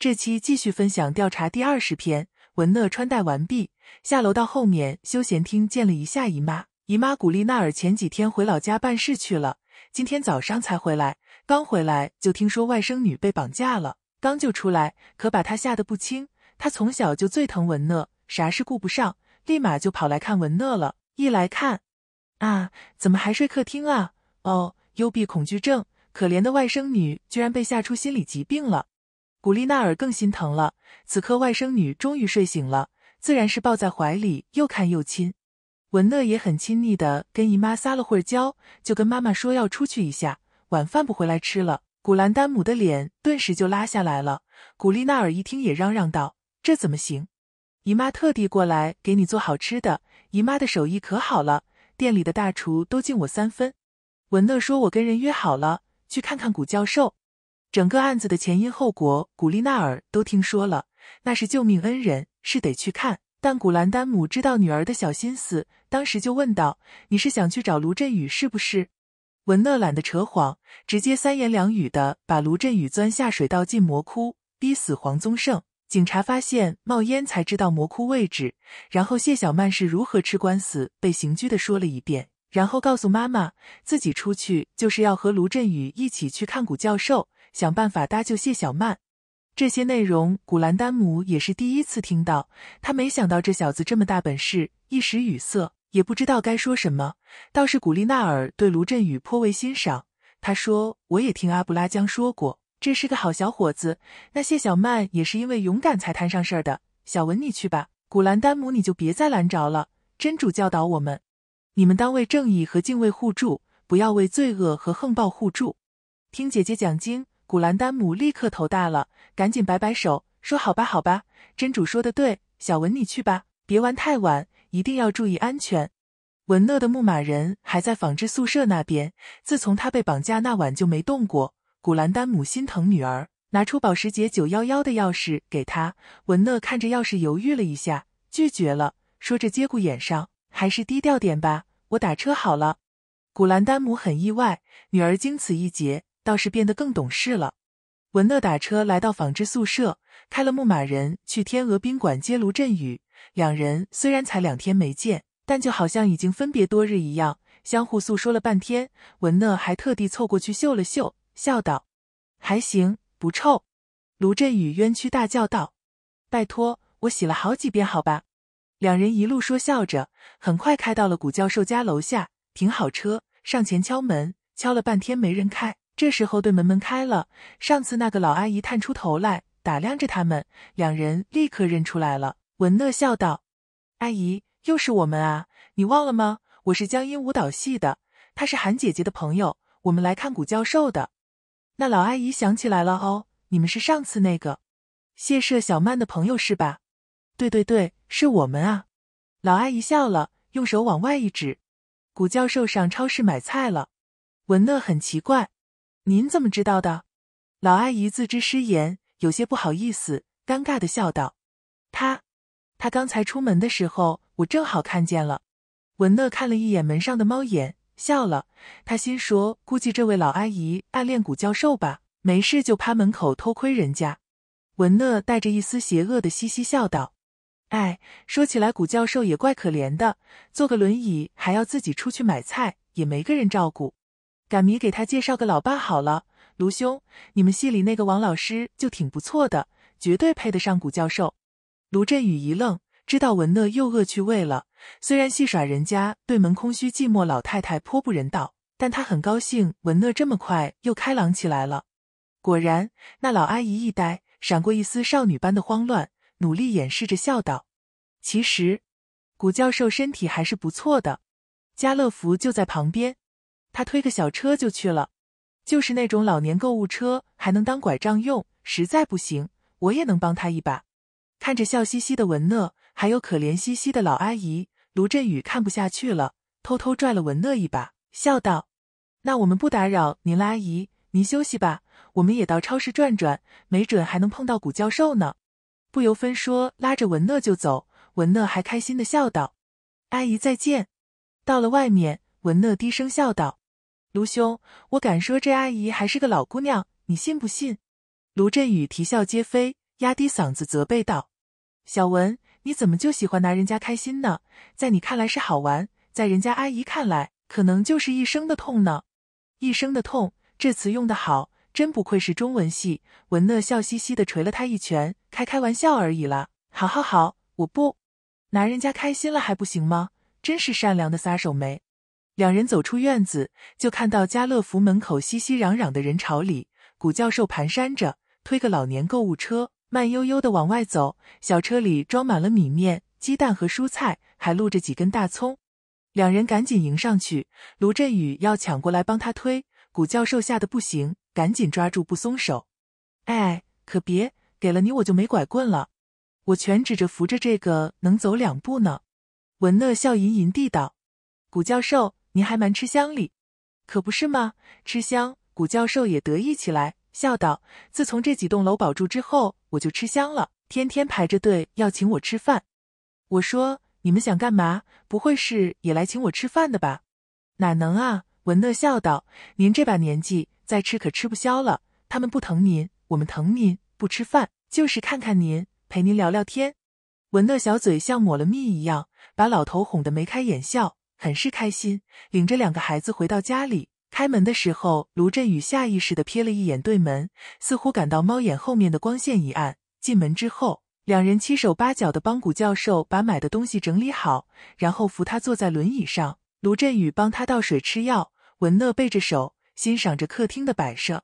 这期继续分享调查第二十篇。文乐穿戴完毕，下楼到后面休闲厅见了一下姨妈。姨妈古丽娜尔前几天回老家办事去了，今天早上才回来。刚回来就听说外甥女被绑架了，刚救出来，可把她吓得不轻。她从小就最疼文乐，啥事顾不上，立马就跑来看文乐了。一来看，啊，怎么还睡客厅啊？哦，幽闭恐惧症。可怜的外甥女居然被吓出心理疾病了。古丽娜尔更心疼了，此刻外甥女终于睡醒了，自然是抱在怀里又看又亲。文乐也很亲昵的跟姨妈撒了会儿娇，就跟妈妈说要出去一下，晚饭不回来吃了。古兰丹姆的脸顿时就拉下来了。古丽娜尔一听也嚷嚷道：“这怎么行？姨妈特地过来给你做好吃的，姨妈的手艺可好了，店里的大厨都敬我三分。”文乐说：“我跟人约好了，去看看古教授。”整个案子的前因后果，古丽娜尔都听说了，那是救命恩人，是得去看。但古兰丹姆知道女儿的小心思，当时就问道：“你是想去找卢振宇是不是？”文乐懒得扯谎，直接三言两语的把卢振宇钻下水道进魔窟，逼死黄宗盛，警察发现冒烟才知道魔窟位置，然后谢小曼是如何吃官司被刑拘的说了一遍，然后告诉妈妈自己出去就是要和卢振宇一起去看古教授。想办法搭救谢小曼，这些内容古兰丹姆也是第一次听到，他没想到这小子这么大本事，一时语塞，也不知道该说什么。倒是古丽娜尔对卢振宇颇为欣赏，她说：“我也听阿布拉江说过，这是个好小伙子。那谢小曼也是因为勇敢才摊上事儿的。小文，你去吧，古兰丹姆，你就别再拦着了。真主教导我们，你们当为正义和敬畏互助，不要为罪恶和横暴互助。听姐姐讲经。”古兰丹姆立刻头大了，赶紧摆摆手说：“好吧，好吧，真主说的对，小文你去吧，别玩太晚，一定要注意安全。”文乐的牧马人还在纺织宿舍那边，自从他被绑架那晚就没动过。古兰丹姆心疼女儿，拿出保时捷九1 1的钥匙给他。文乐看着钥匙犹豫了一下，拒绝了，说：“着接骨眼上，还是低调点吧，我打车好了。”古兰丹姆很意外，女儿经此一劫。倒是变得更懂事了。文乐打车来到纺织宿舍，开了牧马人去天鹅宾馆接卢振宇。两人虽然才两天没见，但就好像已经分别多日一样，相互诉说了半天。文乐还特地凑过去嗅了嗅，笑道：“还行，不臭。”卢振宇冤屈大叫道：“拜托，我洗了好几遍，好吧？”两人一路说笑着，很快开到了古教授家楼下，停好车，上前敲门，敲了半天没人开。这时候，对门门开了。上次那个老阿姨探出头来，打量着他们，两人立刻认出来了。文乐笑道：“阿姨，又是我们啊！你忘了吗？我是江阴舞蹈系的，她是韩姐姐的朋友，我们来看谷教授的。”那老阿姨想起来了：“哦，你们是上次那个谢社小曼的朋友是吧？”“对对对，是我们啊！”老阿姨笑了，用手往外一指：“谷教授上超市买菜了。”文乐很奇怪。您怎么知道的？老阿姨自知失言，有些不好意思，尴尬的笑道：“他，他刚才出门的时候，我正好看见了。”文乐看了一眼门上的猫眼，笑了。他心说，估计这位老阿姨暗恋古教授吧，没事就趴门口偷窥人家。文乐带着一丝邪恶的嘻嘻笑道：“哎，说起来，古教授也怪可怜的，坐个轮椅还要自己出去买菜，也没个人照顾。”赶明给他介绍个老爸好了，卢兄，你们系里那个王老师就挺不错的，绝对配得上古教授。卢振宇一愣，知道文乐又恶趣味了。虽然戏耍人家对门空虚寂寞老太太颇不人道，但他很高兴文乐这么快又开朗起来了。果然，那老阿姨一呆，闪过一丝少女般的慌乱，努力掩饰着笑道：“其实，古教授身体还是不错的，家乐福就在旁边。”他推个小车就去了，就是那种老年购物车，还能当拐杖用。实在不行，我也能帮他一把。看着笑嘻嘻的文乐，还有可怜兮兮的老阿姨，卢振宇看不下去了，偷偷拽了文乐一把，笑道：“那我们不打扰您了，阿姨，您休息吧，我们也到超市转转，没准还能碰到古教授呢。”不由分说拉着文乐就走，文乐还开心的笑道：“阿姨再见。”到了外面，文乐低声笑道。卢兄，我敢说这阿姨还是个老姑娘，你信不信？卢振宇啼笑皆非，压低嗓子责备道：“小文，你怎么就喜欢拿人家开心呢？在你看来是好玩，在人家阿姨看来，可能就是一生的痛呢。一生的痛，这词用得好，真不愧是中文系。”文乐笑嘻嘻的捶了他一拳：“开开玩笑而已啦，好好好，我不拿人家开心了还不行吗？真是善良的撒手没。”两人走出院子，就看到家乐福门口熙熙攘攘的人潮里，古教授蹒跚着推个老年购物车，慢悠悠的往外走。小车里装满了米面、鸡蛋和蔬菜，还露着几根大葱。两人赶紧迎上去，卢振宇要抢过来帮他推，古教授吓得不行，赶紧抓住不松手。哎，可别给了你，我就没拐棍了。我全指着扶着这个能走两步呢。文乐笑吟吟地道：“古教授。”您还蛮吃香哩，可不是吗？吃香，古教授也得意起来，笑道：“自从这几栋楼保住之后，我就吃香了，天天排着队要请我吃饭。”我说：“你们想干嘛？不会是也来请我吃饭的吧？”哪能啊？文乐笑道：“您这把年纪，再吃可吃不消了。他们不疼您，我们疼您。不吃饭就是看看您，陪您聊聊天。”文乐小嘴像抹了蜜一样，把老头哄得眉开眼笑。很是开心，领着两个孩子回到家里。开门的时候，卢振宇下意识的瞥了一眼对门，似乎感到猫眼后面的光线一暗。进门之后，两人七手八脚的帮古教授把买的东西整理好，然后扶他坐在轮椅上。卢振宇帮他倒水吃药，文乐背着手欣赏着客厅的摆设。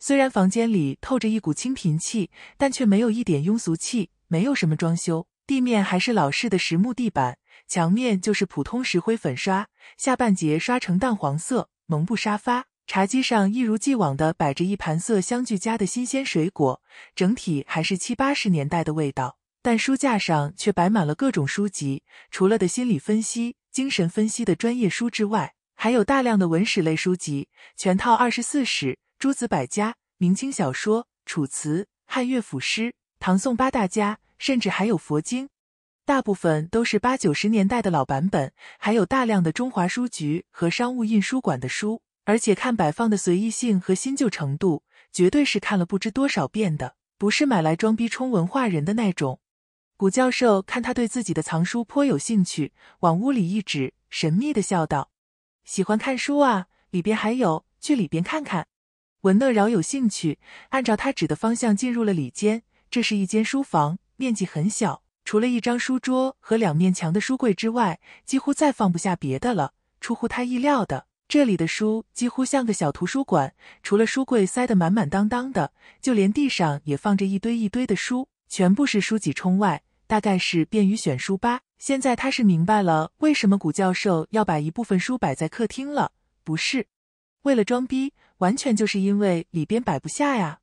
虽然房间里透着一股清贫气，但却没有一点庸俗气，没有什么装修，地面还是老式的实木地板。墙面就是普通石灰粉刷，下半截刷成淡黄色。蒙布沙发，茶几上一如既往的摆着一盘色香俱佳的新鲜水果。整体还是七八十年代的味道，但书架上却摆满了各种书籍。除了的心理分析、精神分析的专业书之外，还有大量的文史类书籍，全套二十四史、诸子百家、明清小说、楚辞、汉乐府诗、唐宋八大家，甚至还有佛经。大部分都是八九十年代的老版本，还有大量的中华书局和商务印书馆的书，而且看摆放的随意性和新旧程度，绝对是看了不知多少遍的，不是买来装逼充文化人的那种。古教授看他对自己的藏书颇有兴趣，往屋里一指，神秘的笑道：“喜欢看书啊，里边还有，去里边看看。”文乐饶有兴趣，按照他指的方向进入了里间。这是一间书房，面积很小。除了一张书桌和两面墙的书柜之外，几乎再放不下别的了。出乎他意料的，这里的书几乎像个小图书馆，除了书柜塞得满满当当的，就连地上也放着一堆一堆的书，全部是书籍冲外，大概是便于选书吧。现在他是明白了，为什么古教授要把一部分书摆在客厅了，不是为了装逼，完全就是因为里边摆不下呀。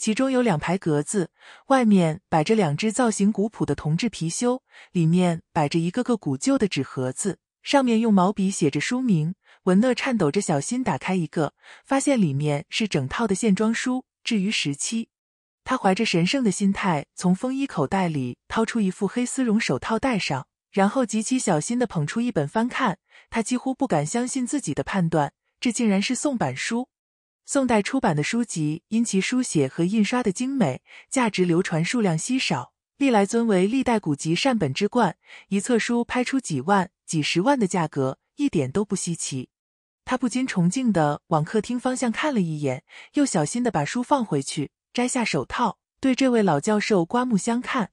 其中有两排格子，外面摆着两只造型古朴的铜制貔貅，里面摆着一个个古旧的纸盒子，上面用毛笔写着书名。文乐颤抖着小心打开一个，发现里面是整套的线装书。至于时期，他怀着神圣的心态从风衣口袋里掏出一副黑丝绒手套戴上，然后极其小心的捧出一本翻看。他几乎不敢相信自己的判断，这竟然是宋版书。宋代出版的书籍，因其书写和印刷的精美，价值流传数量稀少，历来尊为历代古籍善本之冠。一册书拍出几万、几十万的价格，一点都不稀奇。他不禁崇敬地往客厅方向看了一眼，又小心地把书放回去，摘下手套，对这位老教授刮目相看。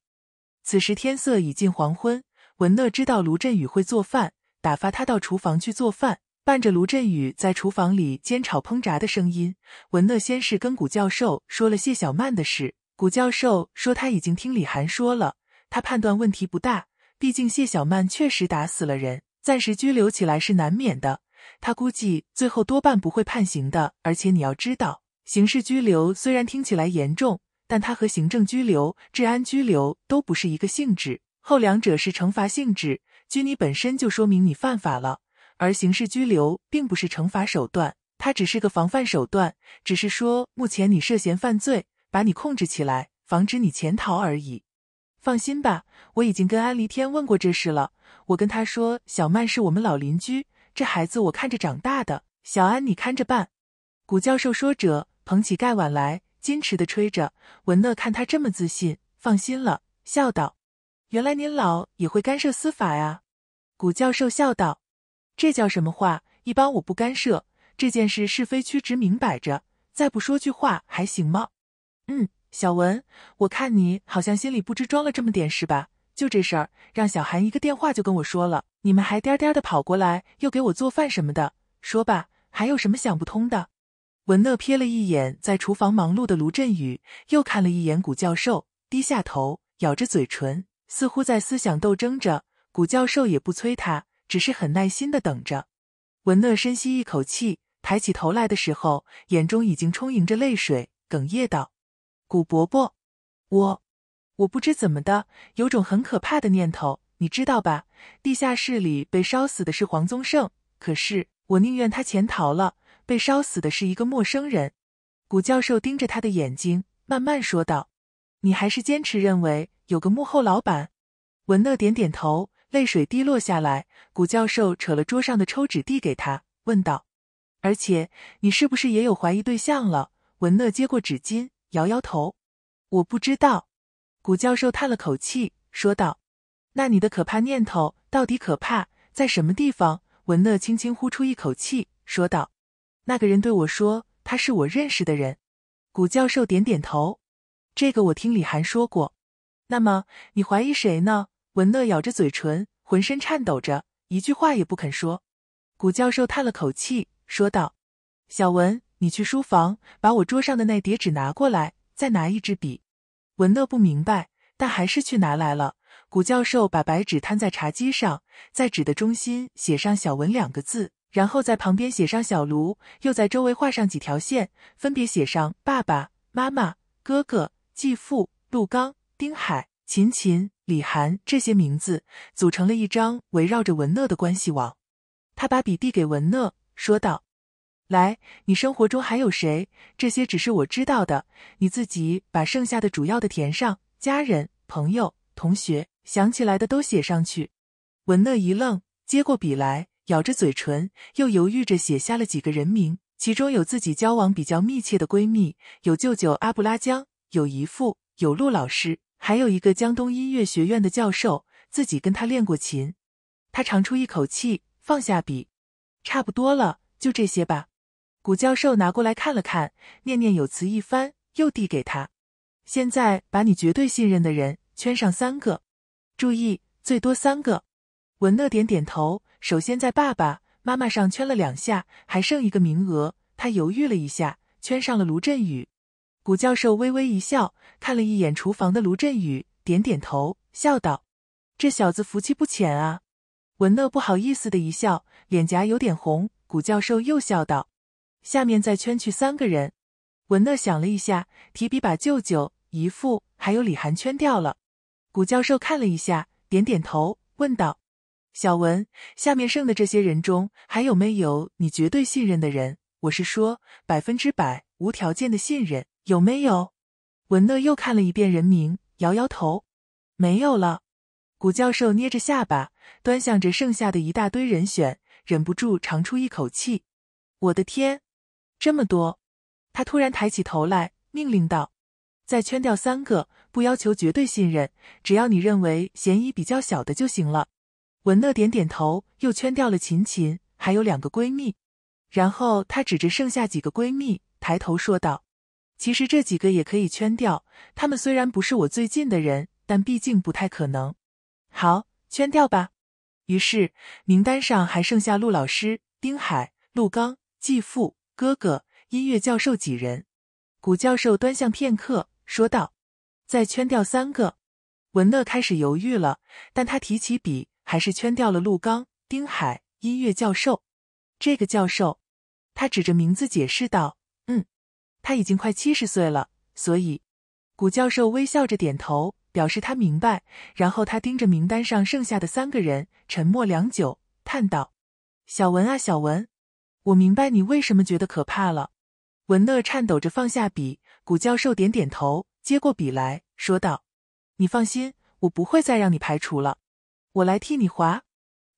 此时天色已近黄昏，文乐知道卢振宇会做饭，打发他到厨房去做饭。伴着卢振宇在厨房里煎炒烹炸的声音，文乐先是跟古教授说了谢小曼的事。古教授说他已经听李涵说了，他判断问题不大，毕竟谢小曼确实打死了人，暂时拘留起来是难免的。他估计最后多半不会判刑的。而且你要知道，刑事拘留虽然听起来严重，但它和行政拘留、治安拘留都不是一个性质。后两者是惩罚性质，拘你本身就说明你犯法了。而刑事拘留并不是惩罚手段，它只是个防范手段，只是说目前你涉嫌犯罪，把你控制起来，防止你潜逃而已。放心吧，我已经跟安黎天问过这事了。我跟他说，小曼是我们老邻居，这孩子我看着长大的。小安，你看着办。”古教授说着，捧起盖碗来，矜持的吹着。文乐看他这么自信，放心了，笑道：“原来您老也会干涉司法呀？”古教授笑道。这叫什么话？一般我不干涉这件事，是非曲直明摆着，再不说句话还行吗？嗯，小文，我看你好像心里不知装了这么点是吧？就这事儿，让小韩一个电话就跟我说了，你们还颠颠的跑过来，又给我做饭什么的。说吧，还有什么想不通的？文乐瞥了一眼在厨房忙碌的卢振宇，又看了一眼古教授，低下头，咬着嘴唇，似乎在思想斗争着。古教授也不催他。只是很耐心的等着。文乐深吸一口气，抬起头来的时候，眼中已经充盈着泪水，哽咽道：“古伯伯，我……我不知怎么的，有种很可怕的念头，你知道吧？地下室里被烧死的是黄宗盛，可是我宁愿他潜逃了，被烧死的是一个陌生人。”古教授盯着他的眼睛，慢慢说道：“你还是坚持认为有个幕后老板？”文乐点点头。泪水滴落下来，古教授扯了桌上的抽纸递给他，问道：“而且你是不是也有怀疑对象了？”文乐接过纸巾，摇摇头：“我不知道。”古教授叹了口气，说道：“那你的可怕念头到底可怕在什么地方？”文乐轻轻呼出一口气，说道：“那个人对我说，他是我认识的人。”古教授点点头：“这个我听李涵说过。那么你怀疑谁呢？”文乐咬着嘴唇，浑身颤抖着，一句话也不肯说。古教授叹了口气，说道：“小文，你去书房，把我桌上的那叠纸拿过来，再拿一支笔。”文乐不明白，但还是去拿来了。古教授把白纸摊在茶几上，在纸的中心写上“小文”两个字，然后在旁边写上“小卢”，又在周围画上几条线，分别写上“爸爸妈妈、哥哥、继父、陆刚、丁海、秦琴”。李涵这些名字组成了一张围绕着文乐的关系网。他把笔递给文乐，说道：“来，你生活中还有谁？这些只是我知道的，你自己把剩下的主要的填上。家人、朋友、同学，想起来的都写上去。”文乐一愣，接过笔来，咬着嘴唇，又犹豫着写下了几个人名，其中有自己交往比较密切的闺蜜，有舅舅阿布拉江，有姨父，有陆老师。还有一个江东音乐学院的教授，自己跟他练过琴。他长出一口气，放下笔，差不多了，就这些吧。古教授拿过来看了看，念念有词一番，又递给他。现在把你绝对信任的人圈上三个，注意，最多三个。文乐点点头，首先在爸爸、妈妈上圈了两下，还剩一个名额。他犹豫了一下，圈上了卢振宇。古教授微微一笑，看了一眼厨房的卢振宇，点点头，笑道：“这小子福气不浅啊。”文乐不好意思的一笑，脸颊有点红。古教授又笑道：“下面再圈去三个人。”文乐想了一下，提笔把舅舅、姨父还有李涵圈掉了。古教授看了一下，点点头，问道：“小文，下面剩的这些人中，还有没有你绝对信任的人？我是说百分之百、无条件的信任。”有没有？文乐又看了一遍人名，摇摇头，没有了。古教授捏着下巴，端详着剩下的一大堆人选，忍不住长出一口气：“我的天，这么多！”他突然抬起头来，命令道：“再圈掉三个，不要求绝对信任，只要你认为嫌疑比较小的就行了。”文乐点点头，又圈掉了琴琴，还有两个闺蜜。然后他指着剩下几个闺蜜，抬头说道。其实这几个也可以圈掉，他们虽然不是我最近的人，但毕竟不太可能。好，圈掉吧。于是名单上还剩下陆老师、丁海、陆刚、继父、哥哥、音乐教授几人。古教授端详片刻，说道：“再圈掉三个。”文乐开始犹豫了，但他提起笔，还是圈掉了陆刚、丁海、音乐教授。这个教授，他指着名字解释道：“嗯。”他已经快七十岁了，所以古教授微笑着点头，表示他明白。然后他盯着名单上剩下的三个人，沉默良久，叹道：“小文啊，小文，我明白你为什么觉得可怕了。”文乐颤抖着放下笔，古教授点点头，接过笔来说道：“你放心，我不会再让你排除了，我来替你划。”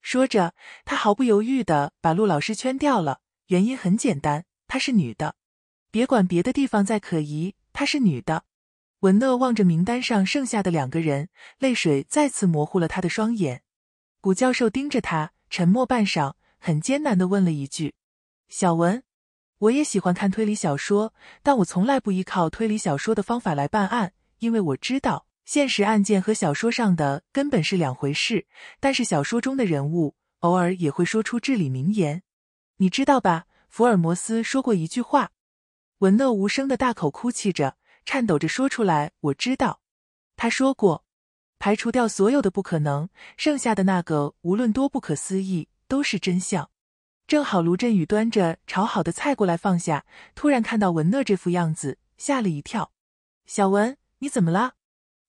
说着，他毫不犹豫的把陆老师圈掉了。原因很简单，她是女的。别管别的地方再可疑，她是女的。文乐望着名单上剩下的两个人，泪水再次模糊了他的双眼。古教授盯着他，沉默半晌，很艰难的问了一句：“小文，我也喜欢看推理小说，但我从来不依靠推理小说的方法来办案，因为我知道现实案件和小说上的根本是两回事。但是小说中的人物偶尔也会说出至理名言，你知道吧？福尔摩斯说过一句话。”文乐无声的大口哭泣着，颤抖着说出来：“我知道，他说过，排除掉所有的不可能，剩下的那个，无论多不可思议，都是真相。”正好卢振宇端着炒好的菜过来放下，突然看到文乐这副样子，吓了一跳：“小文，你怎么了？”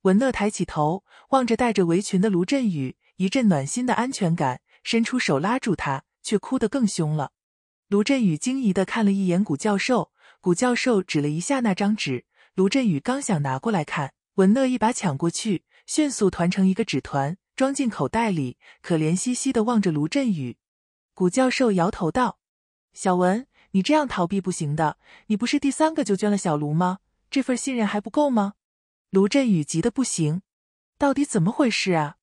文乐抬起头，望着戴着围裙的卢振宇，一阵暖心的安全感，伸出手拉住他，却哭得更凶了。卢振宇惊疑的看了一眼古教授。古教授指了一下那张纸，卢振宇刚想拿过来看，文乐一把抢过去，迅速团成一个纸团，装进口袋里，可怜兮兮的望着卢振宇。古教授摇头道：“小文，你这样逃避不行的。你不是第三个就捐了小卢吗？这份信任还不够吗？”卢振宇急得不行，到底怎么回事啊？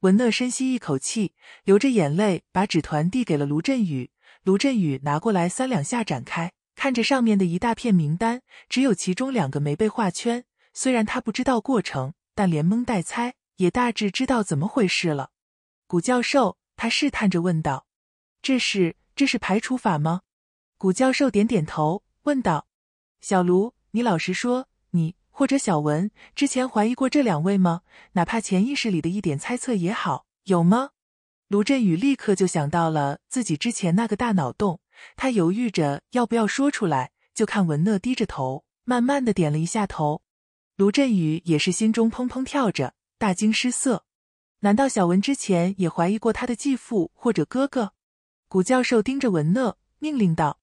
文乐深吸一口气，流着眼泪把纸团递给了卢振宇。卢振宇拿过来，三两下展开。看着上面的一大片名单，只有其中两个没被画圈。虽然他不知道过程，但连蒙带猜也大致知道怎么回事了。古教授，他试探着问道：“这是这是排除法吗？”古教授点点头，问道：“小卢，你老实说，你或者小文之前怀疑过这两位吗？哪怕潜意识里的一点猜测也好，有吗？”卢振宇立刻就想到了自己之前那个大脑洞。他犹豫着要不要说出来，就看文乐低着头，慢慢的点了一下头。卢振宇也是心中砰砰跳着，大惊失色。难道小文之前也怀疑过他的继父或者哥哥？古教授盯着文乐，命令道：“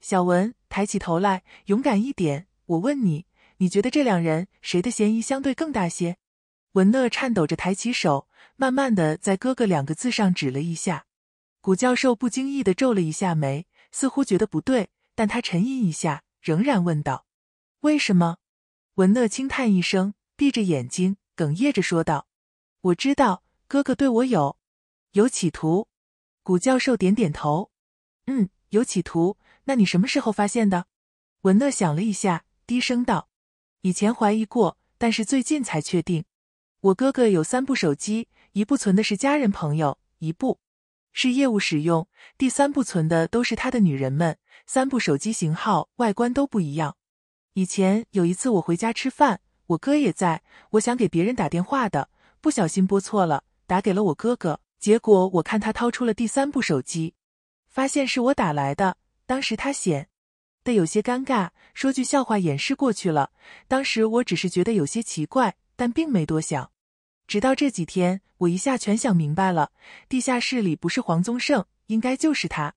小文，抬起头来，勇敢一点！我问你，你觉得这两人谁的嫌疑相对更大些？”文乐颤抖着抬起手，慢慢的在“哥哥”两个字上指了一下。古教授不经意的皱了一下眉。似乎觉得不对，但他沉吟一下，仍然问道：“为什么？”文乐轻叹一声，闭着眼睛，哽咽着说道：“我知道，哥哥对我有，有企图。”古教授点点头：“嗯，有企图。那你什么时候发现的？”文乐想了一下，低声道：“以前怀疑过，但是最近才确定。我哥哥有三部手机，一部存的是家人朋友，一部……”是业务使用，第三部存的都是他的女人们。三部手机型号外观都不一样。以前有一次我回家吃饭，我哥也在，我想给别人打电话的，不小心拨错了，打给了我哥哥。结果我看他掏出了第三部手机，发现是我打来的。当时他显得有些尴尬，说句笑话掩饰过去了。当时我只是觉得有些奇怪，但并没多想。直到这几天，我一下全想明白了。地下室里不是黄宗盛，应该就是他。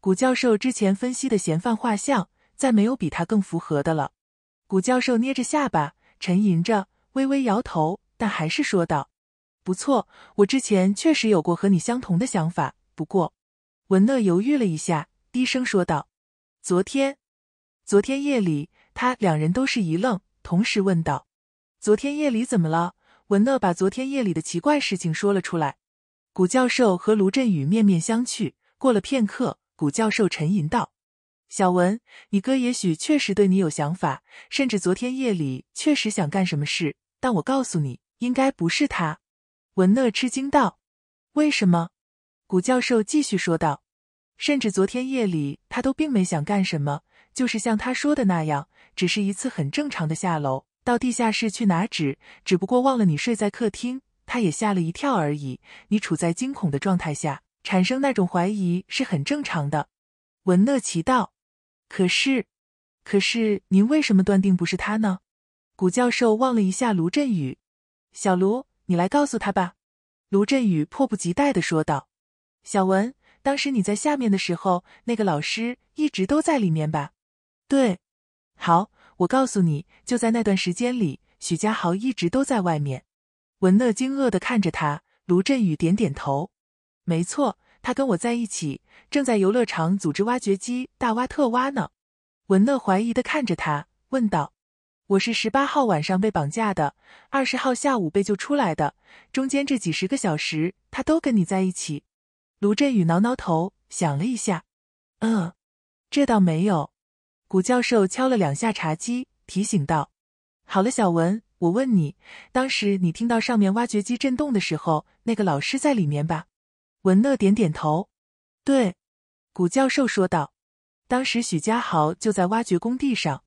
古教授之前分析的嫌犯画像，再没有比他更符合的了。古教授捏着下巴，沉吟着，微微摇头，但还是说道：“不错，我之前确实有过和你相同的想法。”不过，文乐犹豫了一下，低声说道：“昨天，昨天夜里，他两人都是一愣，同时问道：昨天夜里怎么了？”文乐把昨天夜里的奇怪事情说了出来，古教授和卢振宇面面相觑。过了片刻，古教授沉吟道：“小文，你哥也许确实对你有想法，甚至昨天夜里确实想干什么事。但我告诉你，应该不是他。”文乐吃惊道：“为什么？”古教授继续说道：“甚至昨天夜里他都并没想干什么，就是像他说的那样，只是一次很正常的下楼。”到地下室去拿纸，只不过忘了你睡在客厅，他也吓了一跳而已。你处在惊恐的状态下，产生那种怀疑是很正常的。文乐奇道：“可是，可是您为什么断定不是他呢？”古教授望了一下卢振宇：“小卢，你来告诉他吧。”卢振宇迫不及待的说道：“小文，当时你在下面的时候，那个老师一直都在里面吧？”“对。”“好。”我告诉你，就在那段时间里，许家豪一直都在外面。文乐惊愕的看着他，卢振宇点点头，没错，他跟我在一起，正在游乐场组织挖掘机大挖特挖呢。文乐怀疑的看着他，问道：“我是十八号晚上被绑架的，二十号下午被救出来的，中间这几十个小时，他都跟你在一起？”卢振宇挠挠头，想了一下，嗯，这倒没有。古教授敲了两下茶几，提醒道：“好了，小文，我问你，当时你听到上面挖掘机震动的时候，那个老师在里面吧？”文乐点点头。“对。”古教授说道，“当时许家豪就在挖掘工地上。”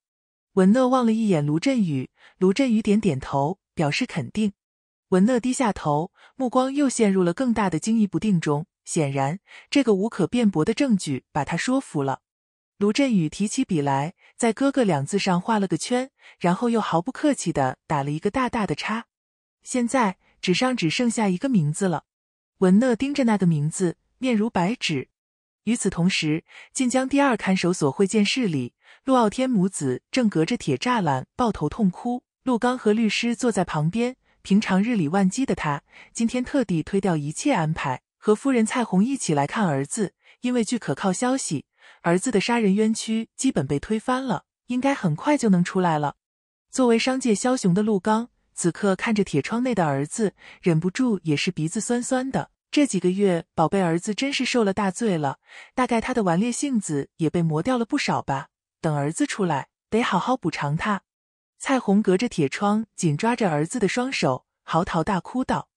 文乐望了一眼卢振宇，卢振宇点点头，表示肯定。文乐低下头，目光又陷入了更大的惊疑不定中。显然，这个无可辩驳的证据把他说服了。卢振宇提起笔来，在“哥哥”两字上画了个圈，然后又毫不客气的打了一个大大的叉。现在纸上只剩下一个名字了。文乐盯着那个名字，面如白纸。与此同时，晋江第二看守所会见室里，陆傲天母子正隔着铁栅栏抱头痛哭。陆刚和律师坐在旁边。平常日理万机的他，今天特地推掉一切安排，和夫人蔡红一起来看儿子，因为据可靠消息。儿子的杀人冤屈基本被推翻了，应该很快就能出来了。作为商界枭雄的陆刚，此刻看着铁窗内的儿子，忍不住也是鼻子酸酸的。这几个月，宝贝儿子真是受了大罪了，大概他的顽劣性子也被磨掉了不少吧。等儿子出来，得好好补偿他。蔡红隔着铁窗，紧抓着儿子的双手，嚎啕大哭道：“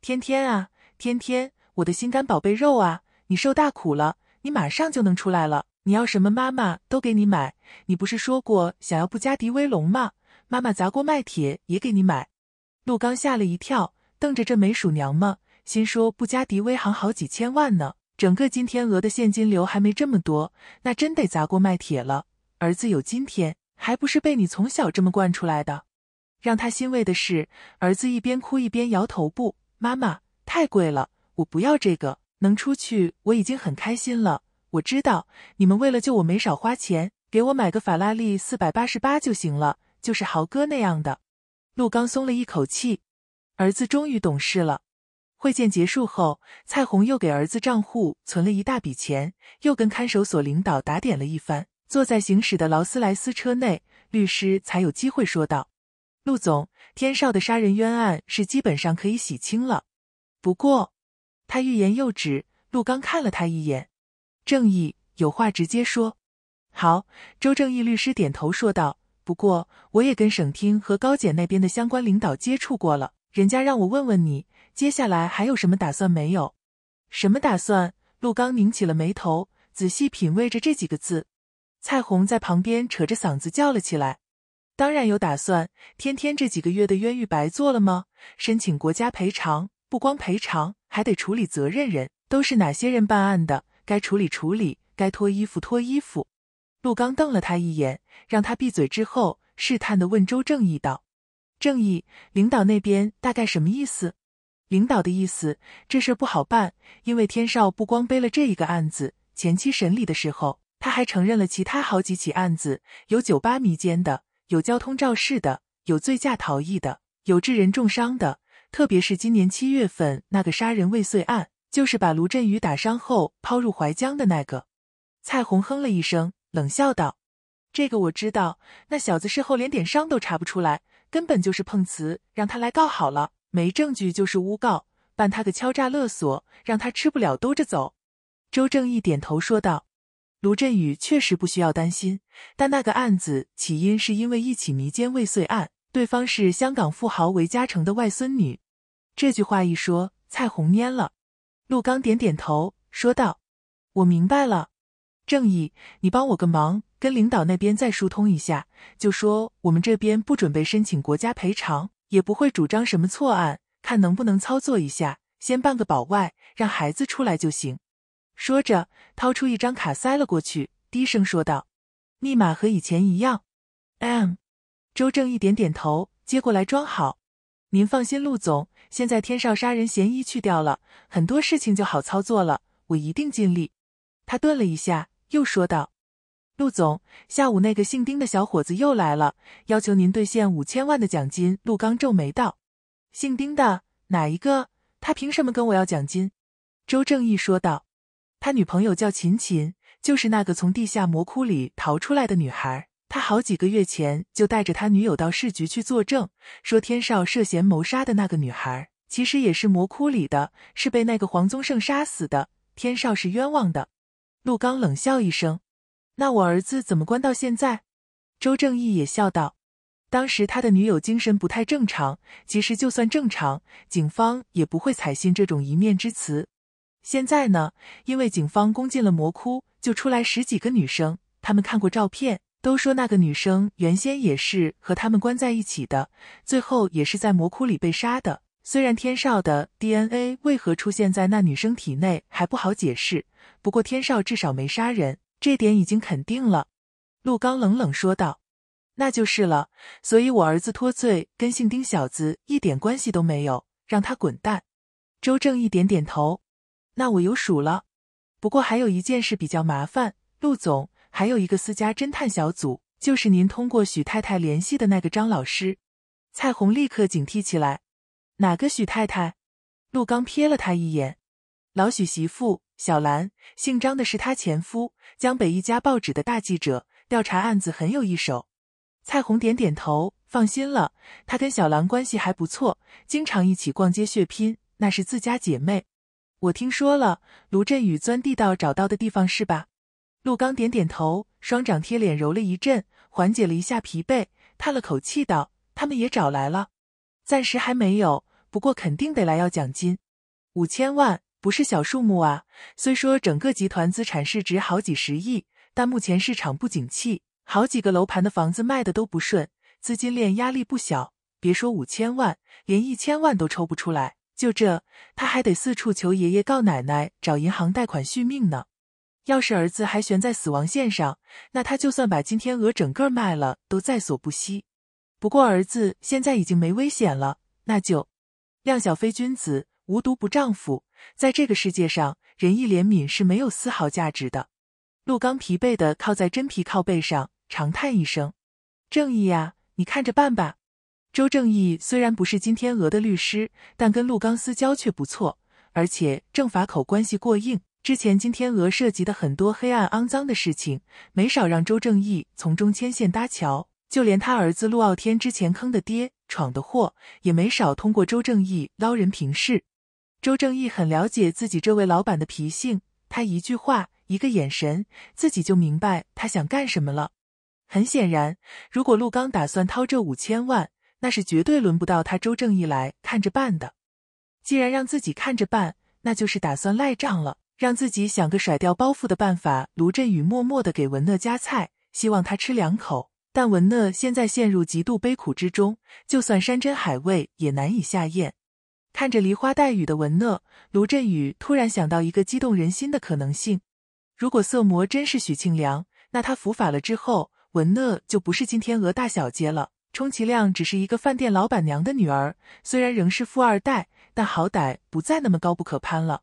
天天啊，天天，我的心肝宝贝肉啊，你受大苦了。”你马上就能出来了，你要什么妈妈都给你买。你不是说过想要布加迪威龙吗？妈妈砸锅卖铁也给你买。陆刚吓了一跳，瞪着这没鼠娘们，心说布加迪威航好几千万呢，整个金天鹅的现金流还没这么多，那真得砸锅卖铁了。儿子有今天，还不是被你从小这么惯出来的？让他欣慰的是，儿子一边哭一边摇头不，妈妈太贵了，我不要这个。能出去我已经很开心了。我知道你们为了救我没少花钱，给我买个法拉利四百八十八就行了，就是豪哥那样的。陆刚松了一口气，儿子终于懂事了。会见结束后，蔡红又给儿子账户存了一大笔钱，又跟看守所领导打点了一番。坐在行驶的劳斯莱斯车内，律师才有机会说道：“陆总，天少的杀人冤案是基本上可以洗清了，不过……”他欲言又止，陆刚看了他一眼。正义有话直接说。好，周正义律师点头说道。不过，我也跟省厅和高检那边的相关领导接触过了，人家让我问问你，接下来还有什么打算没有？什么打算？陆刚拧起了眉头，仔细品味着这几个字。蔡红在旁边扯着嗓子叫了起来：“当然有打算！天天这几个月的冤狱白做了吗？申请国家赔偿！”不光赔偿，还得处理责任人，都是哪些人办案的？该处理处理，该脱衣服脱衣服。陆刚瞪了他一眼，让他闭嘴之后，试探的问周正义道：“正义，领导那边大概什么意思？领导的意思，这事儿不好办，因为天少不光背了这一个案子，前期审理的时候，他还承认了其他好几起案子，有酒吧迷奸的，有交通肇事的，有醉驾逃逸的，有致人重伤的。”特别是今年七月份那个杀人未遂案，就是把卢振宇打伤后抛入淮江的那个。蔡红哼了一声，冷笑道：“这个我知道，那小子事后连点伤都查不出来，根本就是碰瓷，让他来告好了，没证据就是诬告，办他个敲诈勒索，让他吃不了兜着走。”周正义点头说道：“卢振宇确实不需要担心，但那个案子起因是因为一起迷奸未遂案。”对方是香港富豪韦嘉诚的外孙女，这句话一说，蔡红蔫了。陆刚点点头，说道：“我明白了，正义，你帮我个忙，跟领导那边再疏通一下，就说我们这边不准备申请国家赔偿，也不会主张什么错案，看能不能操作一下，先办个保外，让孩子出来就行。”说着，掏出一张卡塞了过去，低声说道：“密码和以前一样，M。”周正义点点头，接过来装好。您放心，陆总，现在天上杀人嫌疑去掉了，很多事情就好操作了。我一定尽力。他顿了一下，又说道：“陆总，下午那个姓丁的小伙子又来了，要求您兑现五千万的奖金。”陆刚皱眉道：“姓丁的哪一个？他凭什么跟我要奖金？”周正义说道：“他女朋友叫秦琴，就是那个从地下魔窟里逃出来的女孩。”他好几个月前就带着他女友到市局去作证，说天少涉嫌谋杀的那个女孩，其实也是魔窟里的，是被那个黄宗盛杀死的。天少是冤枉的。陆刚冷笑一声：“那我儿子怎么关到现在？”周正义也笑道：“当时他的女友精神不太正常，其实就算正常，警方也不会采信这种一面之词。现在呢，因为警方攻进了魔窟，就出来十几个女生，他们看过照片。”都说那个女生原先也是和他们关在一起的，最后也是在魔窟里被杀的。虽然天少的 DNA 为何出现在那女生体内还不好解释，不过天少至少没杀人，这点已经肯定了。陆刚冷冷说道：“那就是了。所以，我儿子脱罪跟姓丁小子一点关系都没有，让他滚蛋。”周正一点点头：“那我有数了。不过还有一件事比较麻烦，陆总。”还有一个私家侦探小组，就是您通过许太太联系的那个张老师。蔡红立刻警惕起来。哪个许太太？陆刚瞥了他一眼。老许媳妇小兰，姓张的是他前夫，江北一家报纸的大记者，调查案子很有一手。蔡红点点头，放心了。他跟小兰关系还不错，经常一起逛街血拼，那是自家姐妹。我听说了，卢振宇钻地道找到的地方是吧？陆刚点点头，双掌贴脸揉了一阵，缓解了一下疲惫，叹了口气道：“他们也找来了，暂时还没有，不过肯定得来要奖金。五千万不是小数目啊。虽说整个集团资产市值好几十亿，但目前市场不景气，好几个楼盘的房子卖的都不顺，资金链压力不小。别说五千万，连一千万都抽不出来。就这，他还得四处求爷爷告奶奶，找银行贷款续命呢。”要是儿子还悬在死亡线上，那他就算把金天鹅整个卖了都在所不惜。不过儿子现在已经没危险了，那就量小非君子，无毒不丈夫。在这个世界上，仁义怜悯是没有丝毫价值的。陆刚疲惫的靠在真皮靠背上，长叹一声：“正义呀，你看着办吧。”周正义虽然不是金天鹅的律师，但跟陆刚私交却不错，而且政法口关系过硬。之前金天鹅涉及的很多黑暗肮脏的事情，没少让周正义从中牵线搭桥。就连他儿子陆傲天之前坑的爹、闯的祸，也没少通过周正义捞人平事。周正义很了解自己这位老板的脾性，他一句话、一个眼神，自己就明白他想干什么了。很显然，如果陆刚打算掏这五千万，那是绝对轮不到他周正义来看着办的。既然让自己看着办，那就是打算赖账了。让自己想个甩掉包袱的办法。卢振宇默默的给文乐夹菜，希望他吃两口。但文乐现在陷入极度悲苦之中，就算山珍海味也难以下咽。看着梨花带雨的文乐，卢振宇突然想到一个激动人心的可能性：如果色魔真是许庆良，那他伏法了之后，文乐就不是金天鹅大小姐了，充其量只是一个饭店老板娘的女儿。虽然仍是富二代，但好歹不再那么高不可攀了。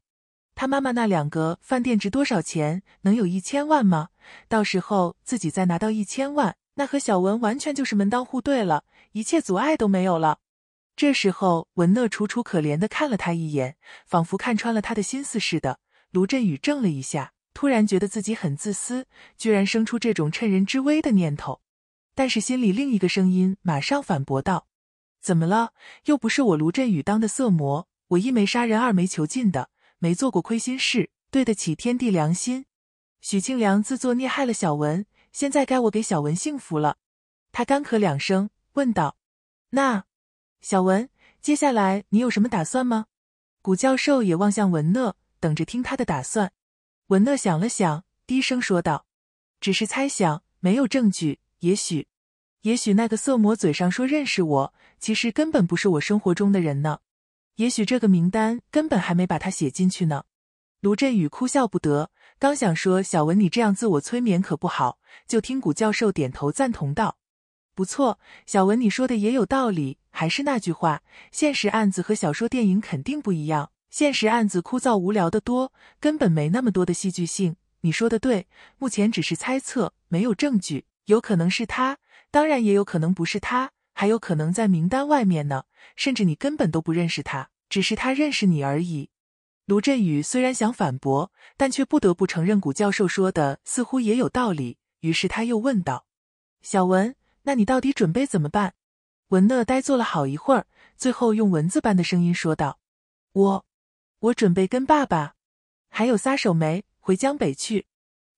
他妈妈那两个饭店值多少钱？能有一千万吗？到时候自己再拿到一千万，那和小文完全就是门当户对了，一切阻碍都没有了。这时候，文乐楚楚可怜的看了他一眼，仿佛看穿了他的心思似的。卢振宇怔了一下，突然觉得自己很自私，居然生出这种趁人之危的念头。但是心里另一个声音马上反驳道：“怎么了？又不是我卢振宇当的色魔，我一没杀人，二没囚禁的。”没做过亏心事，对得起天地良心。许庆良自作孽，害了小文，现在该我给小文幸福了。他干咳两声，问道：“那小文，接下来你有什么打算吗？”古教授也望向文乐，等着听他的打算。文乐想了想，低声说道：“只是猜想，没有证据。也许，也许那个色魔嘴上说认识我，其实根本不是我生活中的人呢。”也许这个名单根本还没把他写进去呢，卢振宇哭笑不得，刚想说小文你这样自我催眠可不好，就听古教授点头赞同道：“不错，小文你说的也有道理。还是那句话，现实案子和小说电影肯定不一样，现实案子枯燥无聊的多，根本没那么多的戏剧性。你说的对，目前只是猜测，没有证据，有可能是他，当然也有可能不是他。”还有可能在名单外面呢，甚至你根本都不认识他，只是他认识你而已。卢振宇虽然想反驳，但却不得不承认古教授说的似乎也有道理。于是他又问道：“小文，那你到底准备怎么办？”文乐呆坐了好一会儿，最后用蚊子般的声音说道：“我，我准备跟爸爸，还有撒手梅回江北去。”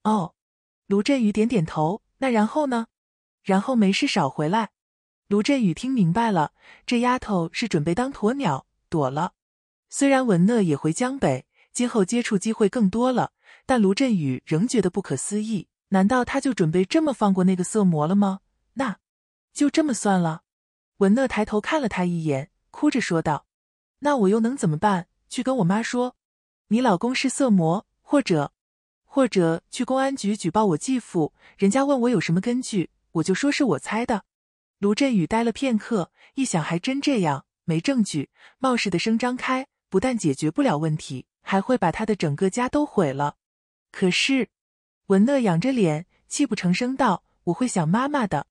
哦，卢振宇点点头：“那然后呢？然后没事少回来。”卢振宇听明白了，这丫头是准备当鸵鸟躲了。虽然文乐也回江北，今后接触机会更多了，但卢振宇仍觉得不可思议：难道他就准备这么放过那个色魔了吗？那，就这么算了？文乐抬头看了他一眼，哭着说道：“那我又能怎么办？去跟我妈说，你老公是色魔，或者，或者去公安局举报我继父。人家问我有什么根据，我就说是我猜的。”卢振宇呆了片刻，一想，还真这样，没证据，冒失的声张开，不但解决不了问题，还会把他的整个家都毁了。可是，文乐仰着脸，泣不成声道：“我会想妈妈的。”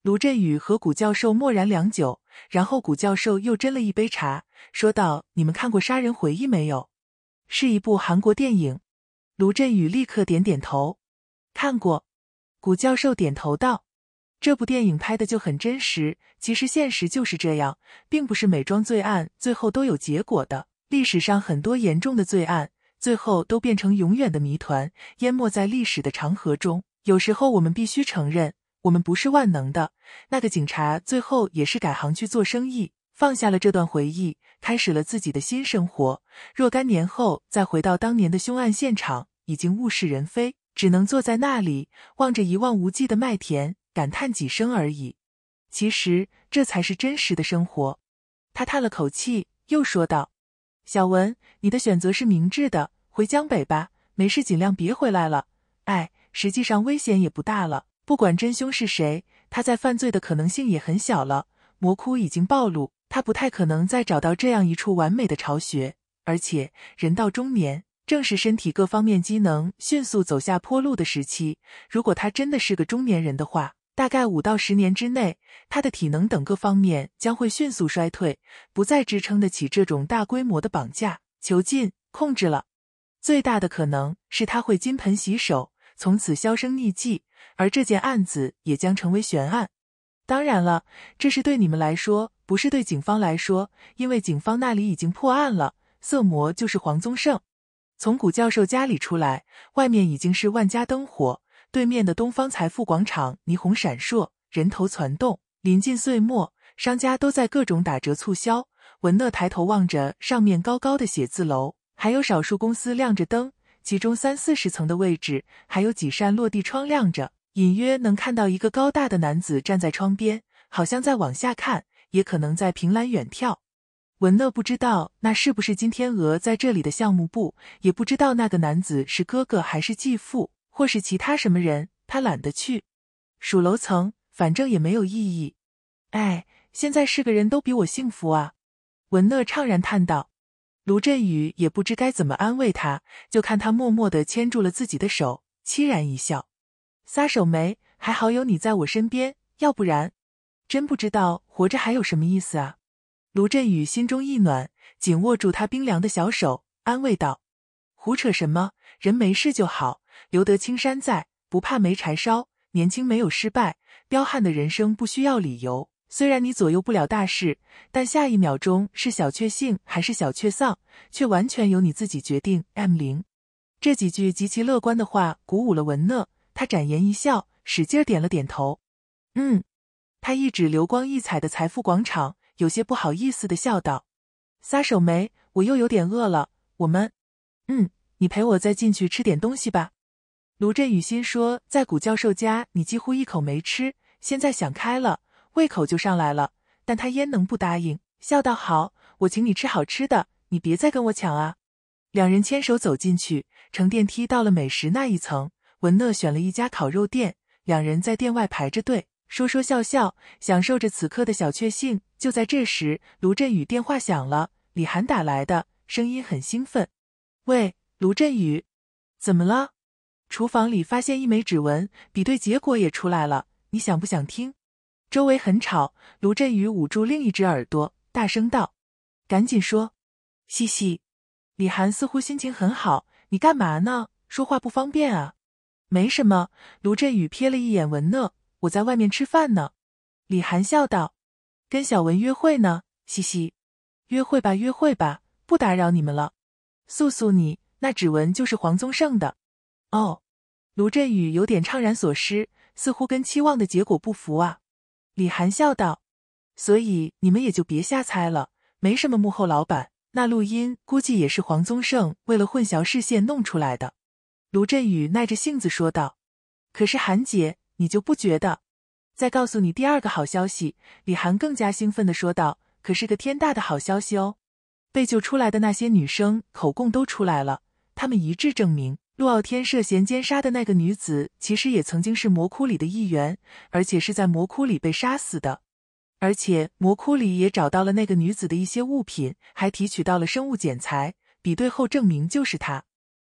卢振宇和古教授默然良久，然后古教授又斟了一杯茶，说道：“你们看过《杀人回忆》没有？是一部韩国电影。”卢振宇立刻点点头，看过。古教授点头道。这部电影拍的就很真实，其实现实就是这样，并不是每桩罪案最后都有结果的。历史上很多严重的罪案，最后都变成永远的谜团，淹没在历史的长河中。有时候我们必须承认，我们不是万能的。那个警察最后也是改行去做生意，放下了这段回忆，开始了自己的新生活。若干年后再回到当年的凶案现场，已经物是人非，只能坐在那里望着一望无际的麦田。感叹几声而已，其实这才是真实的生活。他叹了口气，又说道：“小文，你的选择是明智的，回江北吧。没事，尽量别回来了。哎，实际上危险也不大了。不管真凶是谁，他在犯罪的可能性也很小了。魔窟已经暴露，他不太可能再找到这样一处完美的巢穴。而且，人到中年，正是身体各方面机能迅速走下坡路的时期。如果他真的是个中年人的话。”大概五到十年之内，他的体能等各方面将会迅速衰退，不再支撑得起这种大规模的绑架、囚禁、控制了。最大的可能是他会金盆洗手，从此销声匿迹，而这件案子也将成为悬案。当然了，这是对你们来说，不是对警方来说，因为警方那里已经破案了，色魔就是黄宗盛。从古教授家里出来，外面已经是万家灯火。对面的东方财富广场，霓虹闪烁，人头攒动。临近岁末，商家都在各种打折促销。文乐抬头望着上面高高的写字楼，还有少数公司亮着灯，其中三四十层的位置还有几扇落地窗亮着，隐约能看到一个高大的男子站在窗边，好像在往下看，也可能在凭栏远眺。文乐不知道那是不是金天鹅在这里的项目部，也不知道那个男子是哥哥还是继父。或是其他什么人，他懒得去数楼层，反正也没有意义。哎，现在是个人都比我幸福啊！文乐怅然叹道。卢振宇也不知该怎么安慰他，就看他默默的牵住了自己的手，凄然一笑：“撒手没？还好有你在我身边，要不然，真不知道活着还有什么意思啊！”卢振宇心中一暖，紧握住他冰凉的小手，安慰道：“胡扯什么？人没事就好。”留得青山在，不怕没柴烧。年轻没有失败，彪悍的人生不需要理由。虽然你左右不了大事，但下一秒钟是小确幸还是小确丧，却完全由你自己决定。M 零，这几句极其乐观的话鼓舞了文乐。他展颜一笑，使劲点了点头。嗯，他一指流光溢彩的财富广场，有些不好意思的笑道：“撒手没？我又有点饿了。我们，嗯，你陪我再进去吃点东西吧。”卢振宇心说，在古教授家，你几乎一口没吃。现在想开了，胃口就上来了。但他焉能不答应？笑道：“好，我请你吃好吃的，你别再跟我抢啊。”两人牵手走进去，乘电梯到了美食那一层。文乐选了一家烤肉店，两人在店外排着队，说说笑笑，享受着此刻的小确幸。就在这时，卢振宇电话响了，李涵打来的，声音很兴奋：“喂，卢振宇，怎么了？”厨房里发现一枚指纹，比对结果也出来了。你想不想听？周围很吵，卢振宇捂住另一只耳朵，大声道：“赶紧说！”嘻嘻，李涵似乎心情很好。你干嘛呢？说话不方便啊。没什么。卢振宇瞥了一眼文乐，我在外面吃饭呢。李涵笑道：“跟小文约会呢。”嘻嘻，约会吧，约会吧，不打扰你们了。素素，你那指纹就是黄宗盛的。哦，卢振宇有点怅然所失，似乎跟期望的结果不符啊。李涵笑道：“所以你们也就别瞎猜了，没什么幕后老板，那录音估计也是黄宗盛为了混淆视线弄出来的。”卢振宇耐着性子说道：“可是韩姐，你就不觉得……再告诉你第二个好消息。”李涵更加兴奋的说道：“可是个天大的好消息哦！被救出来的那些女生口供都出来了，他们一致证明。”陆傲天涉嫌奸杀的那个女子，其实也曾经是魔窟里的一员，而且是在魔窟里被杀死的。而且魔窟里也找到了那个女子的一些物品，还提取到了生物检材，比对后证明就是她。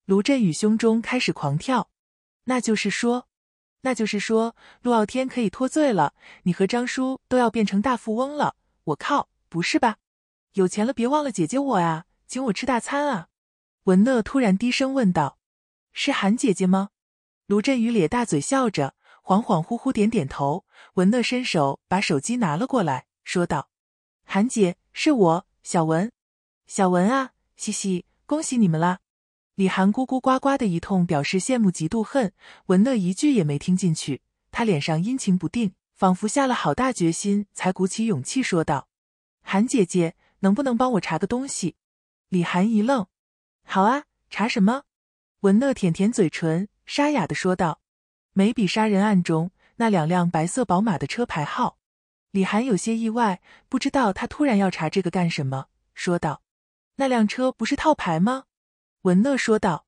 卢振宇胸中开始狂跳，那就是说，那就是说，陆傲天可以脱罪了，你和张叔都要变成大富翁了。我靠，不是吧？有钱了别忘了姐姐我啊，请我吃大餐啊！文乐突然低声问道。是韩姐姐吗？卢振宇咧大嘴笑着，恍恍惚惚点点头。文乐伸手把手机拿了过来，说道：“韩姐，是我，小文，小文啊，嘻嘻，恭喜你们啦！”李涵咕咕呱呱的一通，表示羡慕嫉妒恨。文乐一句也没听进去，他脸上阴晴不定，仿佛下了好大决心才鼓起勇气说道：“韩姐姐，能不能帮我查个东西？”李涵一愣：“好啊，查什么？”文乐舔舔嘴唇，沙哑的说道：“眉笔杀人案中那两辆白色宝马的车牌号。”李涵有些意外，不知道他突然要查这个干什么，说道：“那辆车不是套牌吗？”文乐说道：“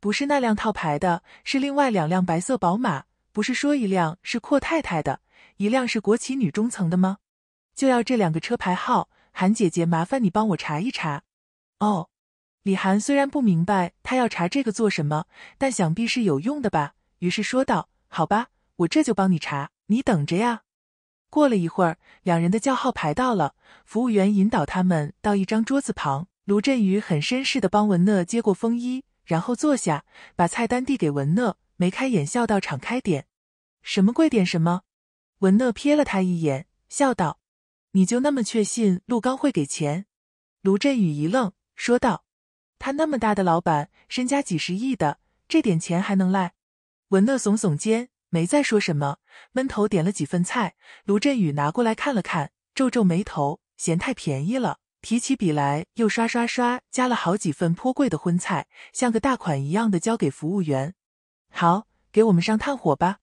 不是那辆套牌的，是另外两辆白色宝马。不是说一辆是阔太太的，一辆是国企女中层的吗？就要这两个车牌号，韩姐姐，麻烦你帮我查一查。”哦。李涵虽然不明白他要查这个做什么，但想必是有用的吧。于是说道：“好吧，我这就帮你查，你等着呀。”过了一会儿，两人的叫号牌到了，服务员引导他们到一张桌子旁。卢振宇很绅士的帮文乐接过风衣，然后坐下，把菜单递给文乐，眉开眼笑道：“敞开点，什么贵点什么。”文乐瞥了他一眼，笑道：“你就那么确信陆刚会给钱？”卢振宇一愣，说道。他那么大的老板，身家几十亿的，这点钱还能赖？文乐耸耸肩，没再说什么，闷头点了几份菜。卢振宇拿过来看了看，皱皱眉头，嫌太便宜了，提起笔来又刷刷刷加了好几份颇贵的荤菜，像个大款一样的交给服务员。好，给我们上炭火吧。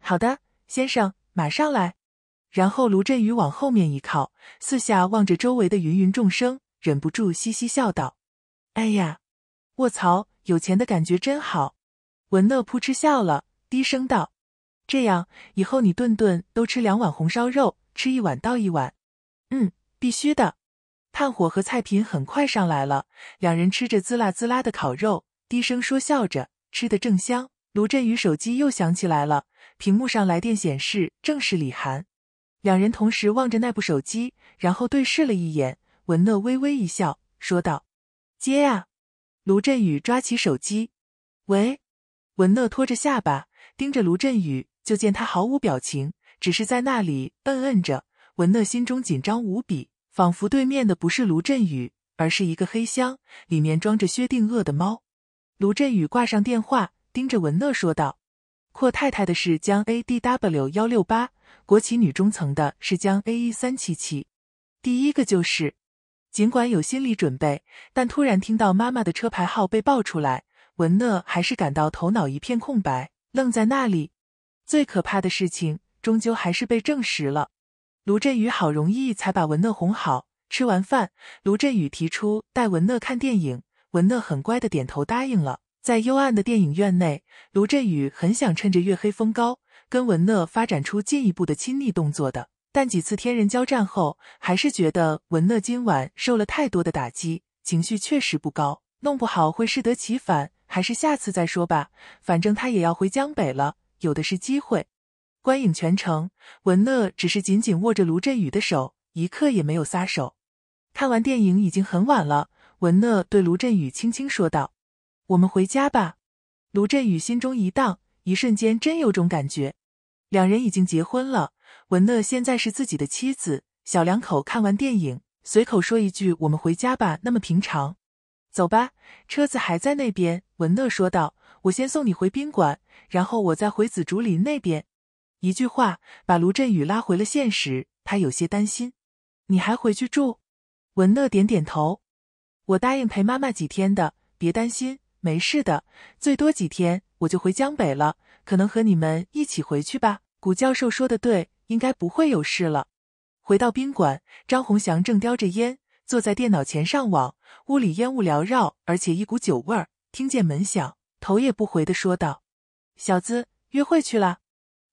好的，先生，马上来。然后卢振宇往后面一靠，四下望着周围的芸芸众生，忍不住嘻嘻笑道。哎呀，卧槽！有钱的感觉真好。文乐扑哧笑了，低声道：“这样以后你顿顿都吃两碗红烧肉，吃一碗倒一碗。”嗯，必须的。炭火和菜品很快上来了，两人吃着滋啦滋啦的烤肉，低声说笑着，吃的正香。卢振宇手机又响起来了，屏幕上来电显示正是李涵。两人同时望着那部手机，然后对视了一眼，文乐微微一笑，说道。接啊！卢振宇抓起手机，喂。文乐托着下巴盯着卢振宇，就见他毫无表情，只是在那里摁摁着。文乐心中紧张无比，仿佛对面的不是卢振宇，而是一个黑箱，里面装着薛定谔的猫。卢振宇挂上电话，盯着文乐说道：“阔太太的是江 ADW 幺六八，国企女中层的是江 AE 三七七，第一个就是。”尽管有心理准备，但突然听到妈妈的车牌号被报出来，文乐还是感到头脑一片空白，愣在那里。最可怕的事情终究还是被证实了。卢振宇好容易才把文乐哄好。吃完饭，卢振宇提出带文乐看电影，文乐很乖的点头答应了。在幽暗的电影院内，卢振宇很想趁着月黑风高，跟文乐发展出进一步的亲密动作的。但几次天人交战后，还是觉得文乐今晚受了太多的打击，情绪确实不高，弄不好会适得其反，还是下次再说吧。反正他也要回江北了，有的是机会。观影全程，文乐只是紧紧握着卢振宇的手，一刻也没有撒手。看完电影已经很晚了，文乐对卢振宇轻轻说道：“我们回家吧。”卢振宇心中一荡，一瞬间真有种感觉，两人已经结婚了。文乐现在是自己的妻子，小两口看完电影，随口说一句：“我们回家吧。”那么平常，走吧，车子还在那边。”文乐说道，“我先送你回宾馆，然后我再回紫竹林那边。”一句话把卢振宇拉回了现实，他有些担心：“你还回去住？”文乐点点头：“我答应陪妈妈几天的，别担心，没事的，最多几天我就回江北了，可能和你们一起回去吧。”古教授说的对。应该不会有事了。回到宾馆，张红祥正叼着烟坐在电脑前上网，屋里烟雾缭绕，而且一股酒味儿。听见门响，头也不回的说道：“小子，约会去了？”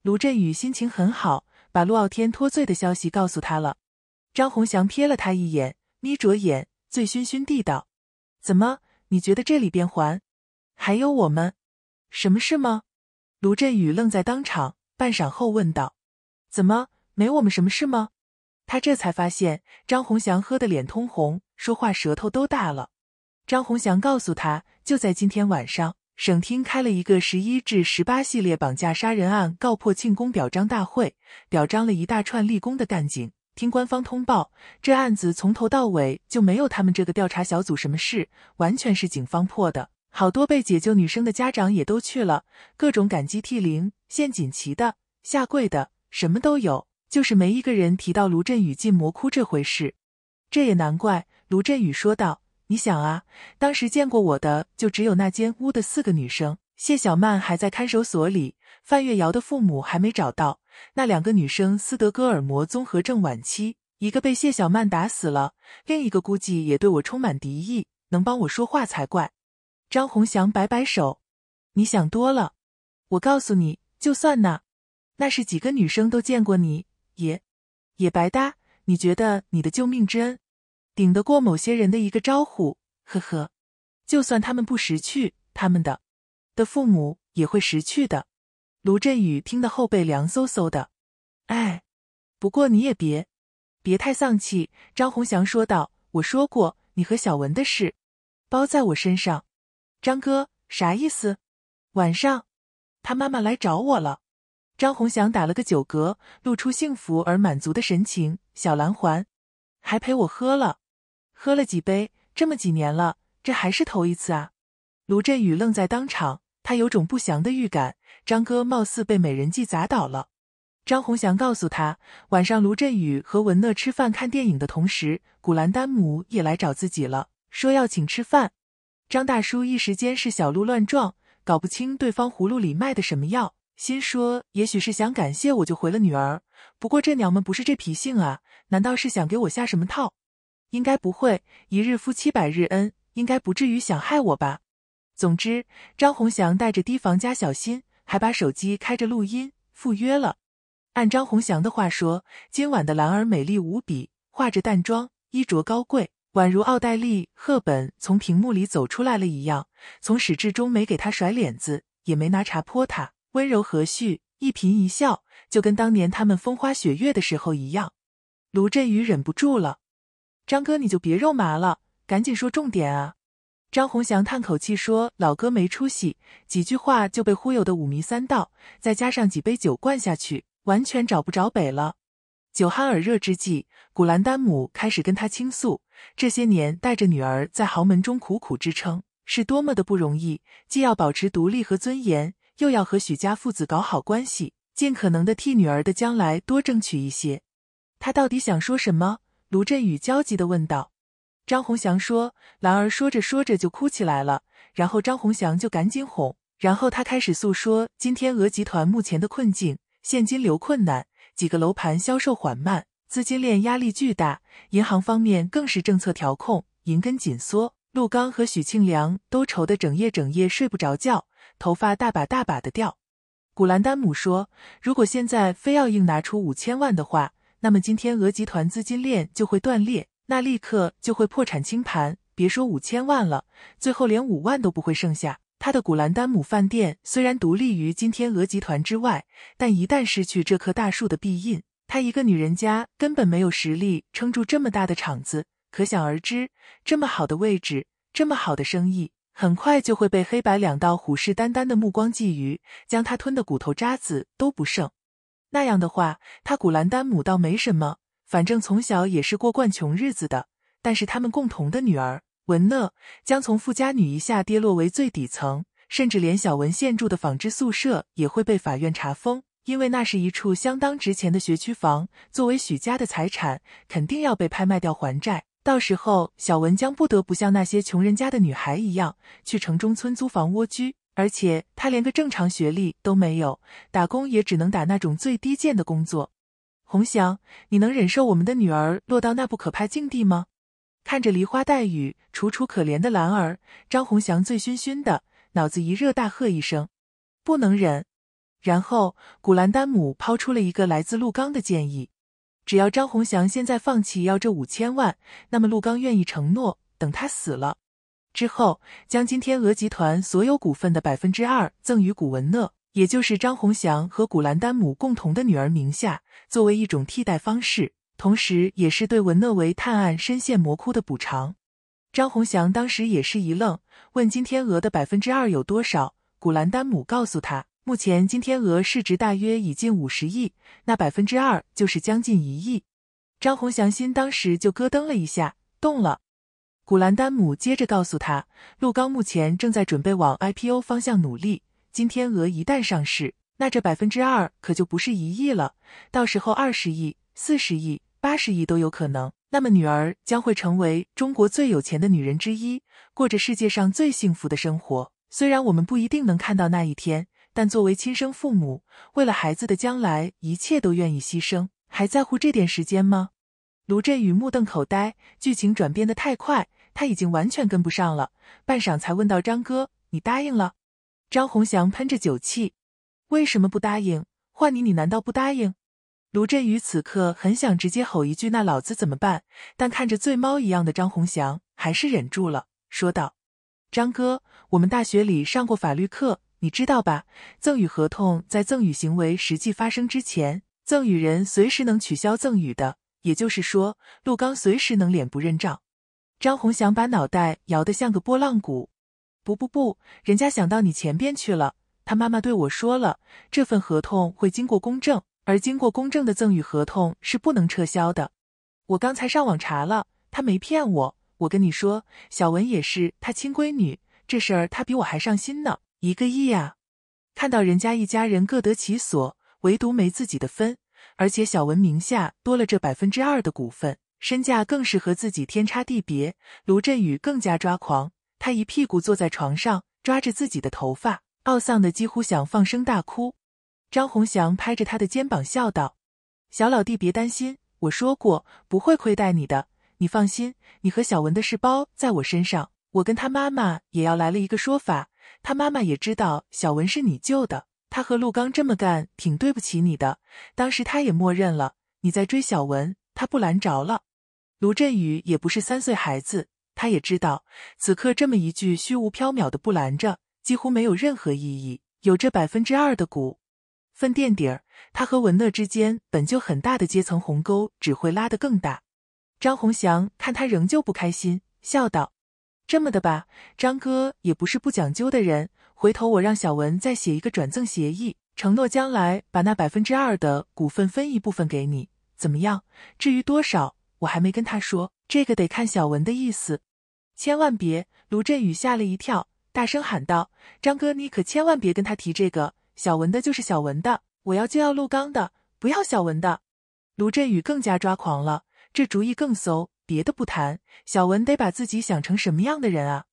卢振宇心情很好，把陆傲天脱罪的消息告诉他了。张红祥瞥了他一眼，眯着眼，醉醺醺地道：“怎么？你觉得这里边还还有我们？什么事吗？”卢振宇愣在当场，半晌后问道。怎么没我们什么事吗？他这才发现张洪祥喝得脸通红，说话舌头都大了。张洪祥告诉他，就在今天晚上，省厅开了一个十一至十八系列绑架杀人案告破庆功表彰大会，表彰了一大串立功的干警。听官方通报，这案子从头到尾就没有他们这个调查小组什么事，完全是警方破的。好多被解救女生的家长也都去了，各种感激涕零、献锦旗的、下跪的。什么都有，就是没一个人提到卢振宇进魔窟这回事。这也难怪，卢振宇说道：“你想啊，当时见过我的就只有那间屋的四个女生，谢小曼还在看守所里，范月瑶的父母还没找到。那两个女生斯德哥尔摩综合症晚期，一个被谢小曼打死了，另一个估计也对我充满敌意，能帮我说话才怪。”张红祥摆摆手：“你想多了，我告诉你，就算那……”那是几个女生都见过你，也也白搭。你觉得你的救命之恩，顶得过某些人的一个招呼？呵呵，就算他们不识趣，他们的的父母也会识趣的。卢振宇听得后背凉飕飕的。哎，不过你也别别太丧气。张红祥说道：“我说过，你和小文的事，包在我身上。”张哥啥意思？晚上，他妈妈来找我了。张红祥打了个酒嗝，露出幸福而满足的神情。小蓝环，还陪我喝了，喝了几杯。这么几年了，这还是头一次啊！卢振宇愣在当场，他有种不祥的预感。张哥貌似被美人计砸倒了。张红祥告诉他，晚上卢振宇和文乐吃饭看电影的同时，古兰丹姆也来找自己了，说要请吃饭。张大叔一时间是小鹿乱撞，搞不清对方葫芦里卖的什么药。心说，也许是想感谢我，就回了女儿。不过这娘们不是这脾性啊，难道是想给我下什么套？应该不会，一日夫妻百日恩，应该不至于想害我吧。总之，张红祥带着提防加小心，还把手机开着录音赴约了。按张红祥的话说，今晚的兰儿美丽无比，化着淡妆，衣着高贵，宛如奥黛丽·赫本从屏幕里走出来了一样。从始至终没给他甩脸子，也没拿茶泼他。温柔和煦，一颦一笑就跟当年他们风花雪月的时候一样。卢振宇忍不住了：“张哥，你就别肉麻了，赶紧说重点啊！”张洪祥叹口气说：“老哥没出息，几句话就被忽悠的五迷三道，再加上几杯酒灌下去，完全找不着北了。”酒酣耳热之际，古兰丹姆开始跟他倾诉：这些年带着女儿在豪门中苦苦支撑，是多么的不容易，既要保持独立和尊严。又要和许家父子搞好关系，尽可能的替女儿的将来多争取一些。他到底想说什么？卢振宇焦急的问道。张红祥说：“兰儿说着说着就哭起来了，然后张红祥就赶紧哄，然后他开始诉说今天鹅集团目前的困境：现金流困难，几个楼盘销售缓慢，资金链压力巨大，银行方面更是政策调控，银根紧缩。陆刚和许庆良都愁得整夜整夜睡不着觉。”头发大把大把的掉，古兰丹姆说：“如果现在非要硬拿出五千万的话，那么今天俄集团资金链就会断裂，那立刻就会破产清盘。别说五千万了，最后连五万都不会剩下。”他的古兰丹姆饭店虽然独立于今天俄集团之外，但一旦失去这棵大树的庇荫，他一个女人家根本没有实力撑住这么大的场子。可想而知，这么好的位置，这么好的生意。很快就会被黑白两道虎视眈眈的目光觊觎，将他吞的骨头渣子都不剩。那样的话，他古兰丹姆倒没什么，反正从小也是过惯穷日子的。但是他们共同的女儿文乐将从富家女一下跌落为最底层，甚至连小文现住的纺织宿舍也会被法院查封，因为那是一处相当值钱的学区房，作为许家的财产，肯定要被拍卖掉还债。到时候，小文将不得不像那些穷人家的女孩一样，去城中村租房蜗居，而且她连个正常学历都没有，打工也只能打那种最低贱的工作。红翔，你能忍受我们的女儿落到那不可怕境地吗？看着梨花带雨、楚楚可怜的兰儿，张红祥醉醺醺的脑子一热，大喝一声：“不能忍！”然后，古兰丹姆抛出了一个来自陆刚的建议。只要张红祥现在放弃要这五千万，那么陆刚愿意承诺，等他死了之后，将金天鹅集团所有股份的百分之二赠与古文乐，也就是张红祥和古兰丹姆共同的女儿名下，作为一种替代方式，同时也是对文乐为探案深陷魔窟的补偿。张红祥当时也是一愣，问金天鹅的百分之二有多少？古兰丹姆告诉他。目前金天鹅市值大约已近五十亿，那百分之二就是将近一亿。张宏祥心当时就咯噔了一下，动了。古兰丹姆接着告诉他，陆刚目前正在准备往 IPO 方向努力。金天鹅一旦上市，那这百分之二可就不是一亿了，到时候二十亿、四十亿、八十亿都有可能。那么女儿将会成为中国最有钱的女人之一，过着世界上最幸福的生活。虽然我们不一定能看到那一天。但作为亲生父母，为了孩子的将来，一切都愿意牺牲，还在乎这点时间吗？卢振宇目瞪口呆，剧情转变的太快，他已经完全跟不上了。半晌才问到：“张哥，你答应了？”张红祥喷着酒气：“为什么不答应？换你，你难道不答应？”卢振宇此刻很想直接吼一句：“那老子怎么办？”但看着醉猫一样的张红祥，还是忍住了，说道：“张哥，我们大学里上过法律课。”你知道吧？赠与合同在赠与行为实际发生之前，赠与人随时能取消赠与的。也就是说，陆刚随时能脸不认账。张红祥把脑袋摇得像个拨浪鼓。不不不，人家想到你前边去了。他妈妈对我说了，这份合同会经过公证，而经过公证的赠与合同是不能撤销的。我刚才上网查了，他没骗我。我跟你说，小文也是他亲闺女，这事儿他比我还上心呢。一个亿啊！看到人家一家人各得其所，唯独没自己的分，而且小文名下多了这百分之二的股份，身价更是和自己天差地别。卢振宇更加抓狂，他一屁股坐在床上，抓着自己的头发，懊丧的几乎想放声大哭。张红祥拍着他的肩膀笑道：“小老弟，别担心，我说过不会亏待你的，你放心，你和小文的事包在我身上，我跟他妈妈也要来了一个说法。”他妈妈也知道小文是你救的，他和陆刚这么干挺对不起你的。当时他也默认了你在追小文，他不拦着了。卢振宇也不是三岁孩子，他也知道此刻这么一句虚无缥缈的不拦着，几乎没有任何意义。有这百分之二的股份垫底儿，他和文乐之间本就很大的阶层鸿沟，只会拉得更大。张红祥看他仍旧不开心，笑道。这么的吧，张哥也不是不讲究的人，回头我让小文再写一个转赠协议，承诺将来把那百分之二的股份分一部分给你，怎么样？至于多少，我还没跟他说，这个得看小文的意思。千万别！卢振宇吓了一跳，大声喊道：“张哥，你可千万别跟他提这个，小文的就是小文的，我要就要陆刚的，不要小文的。”卢振宇更加抓狂了，这主意更馊。别的不谈，小文得把自己想成什么样的人啊？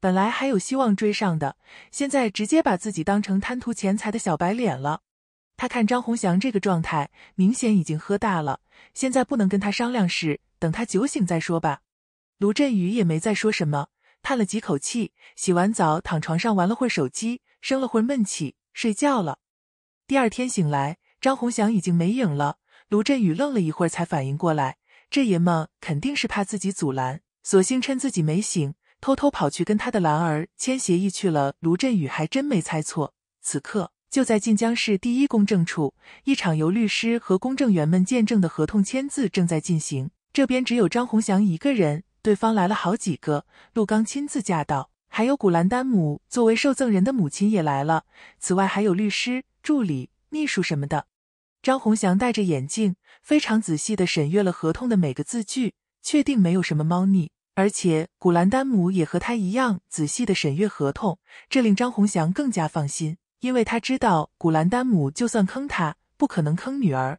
本来还有希望追上的，现在直接把自己当成贪图钱财的小白脸了。他看张红祥这个状态，明显已经喝大了，现在不能跟他商量事，等他酒醒再说吧。卢振宇也没再说什么，叹了几口气，洗完澡躺床上玩了会手机，生了会闷气，睡觉了。第二天醒来，张红祥已经没影了。卢振宇愣了一会儿，才反应过来。这爷们肯定是怕自己阻拦，索性趁自己没醒，偷偷跑去跟他的兰儿签协议去了。卢振宇还真没猜错，此刻就在晋江市第一公证处，一场由律师和公证员们见证的合同签字正在进行。这边只有张红祥一个人，对方来了好几个，陆刚亲自驾到，还有古兰丹姆作为受赠人的母亲也来了。此外还有律师、助理、秘书什么的。张红祥戴着眼镜。非常仔细地审阅了合同的每个字句，确定没有什么猫腻。而且古兰丹姆也和他一样仔细地审阅合同，这令张红祥更加放心，因为他知道古兰丹姆就算坑他，不可能坑女儿。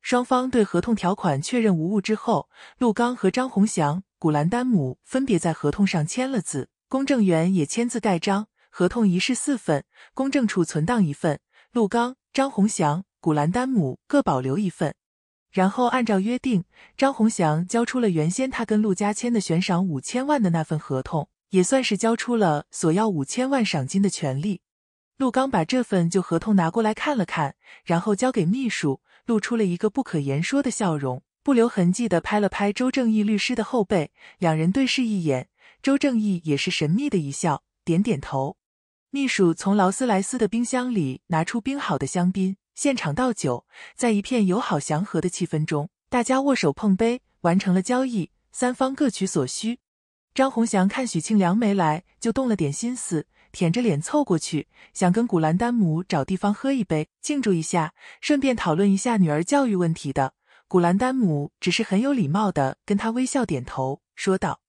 双方对合同条款确认无误之后，陆刚和张红祥、古兰丹姆分别在合同上签了字，公证员也签字盖章。合同一式四份，公证处存档一份，陆刚、张红祥、古兰丹姆各保留一份。然后按照约定，张宏祥交出了原先他跟陆家签的悬赏五千万的那份合同，也算是交出了索要五千万赏金的权利。陆刚把这份旧合同拿过来看了看，然后交给秘书，露出了一个不可言说的笑容，不留痕迹的拍了拍周正义律师的后背。两人对视一眼，周正义也是神秘的一笑，点点头。秘书从劳斯莱斯的冰箱里拿出冰好的香槟。现场倒酒，在一片友好祥和的气氛中，大家握手碰杯，完成了交易，三方各取所需。张红祥看许庆良没来，就动了点心思，舔着脸凑过去，想跟古兰丹姆找地方喝一杯，庆祝一下，顺便讨论一下女儿教育问题的。古兰丹姆只是很有礼貌的跟他微笑点头，说道：“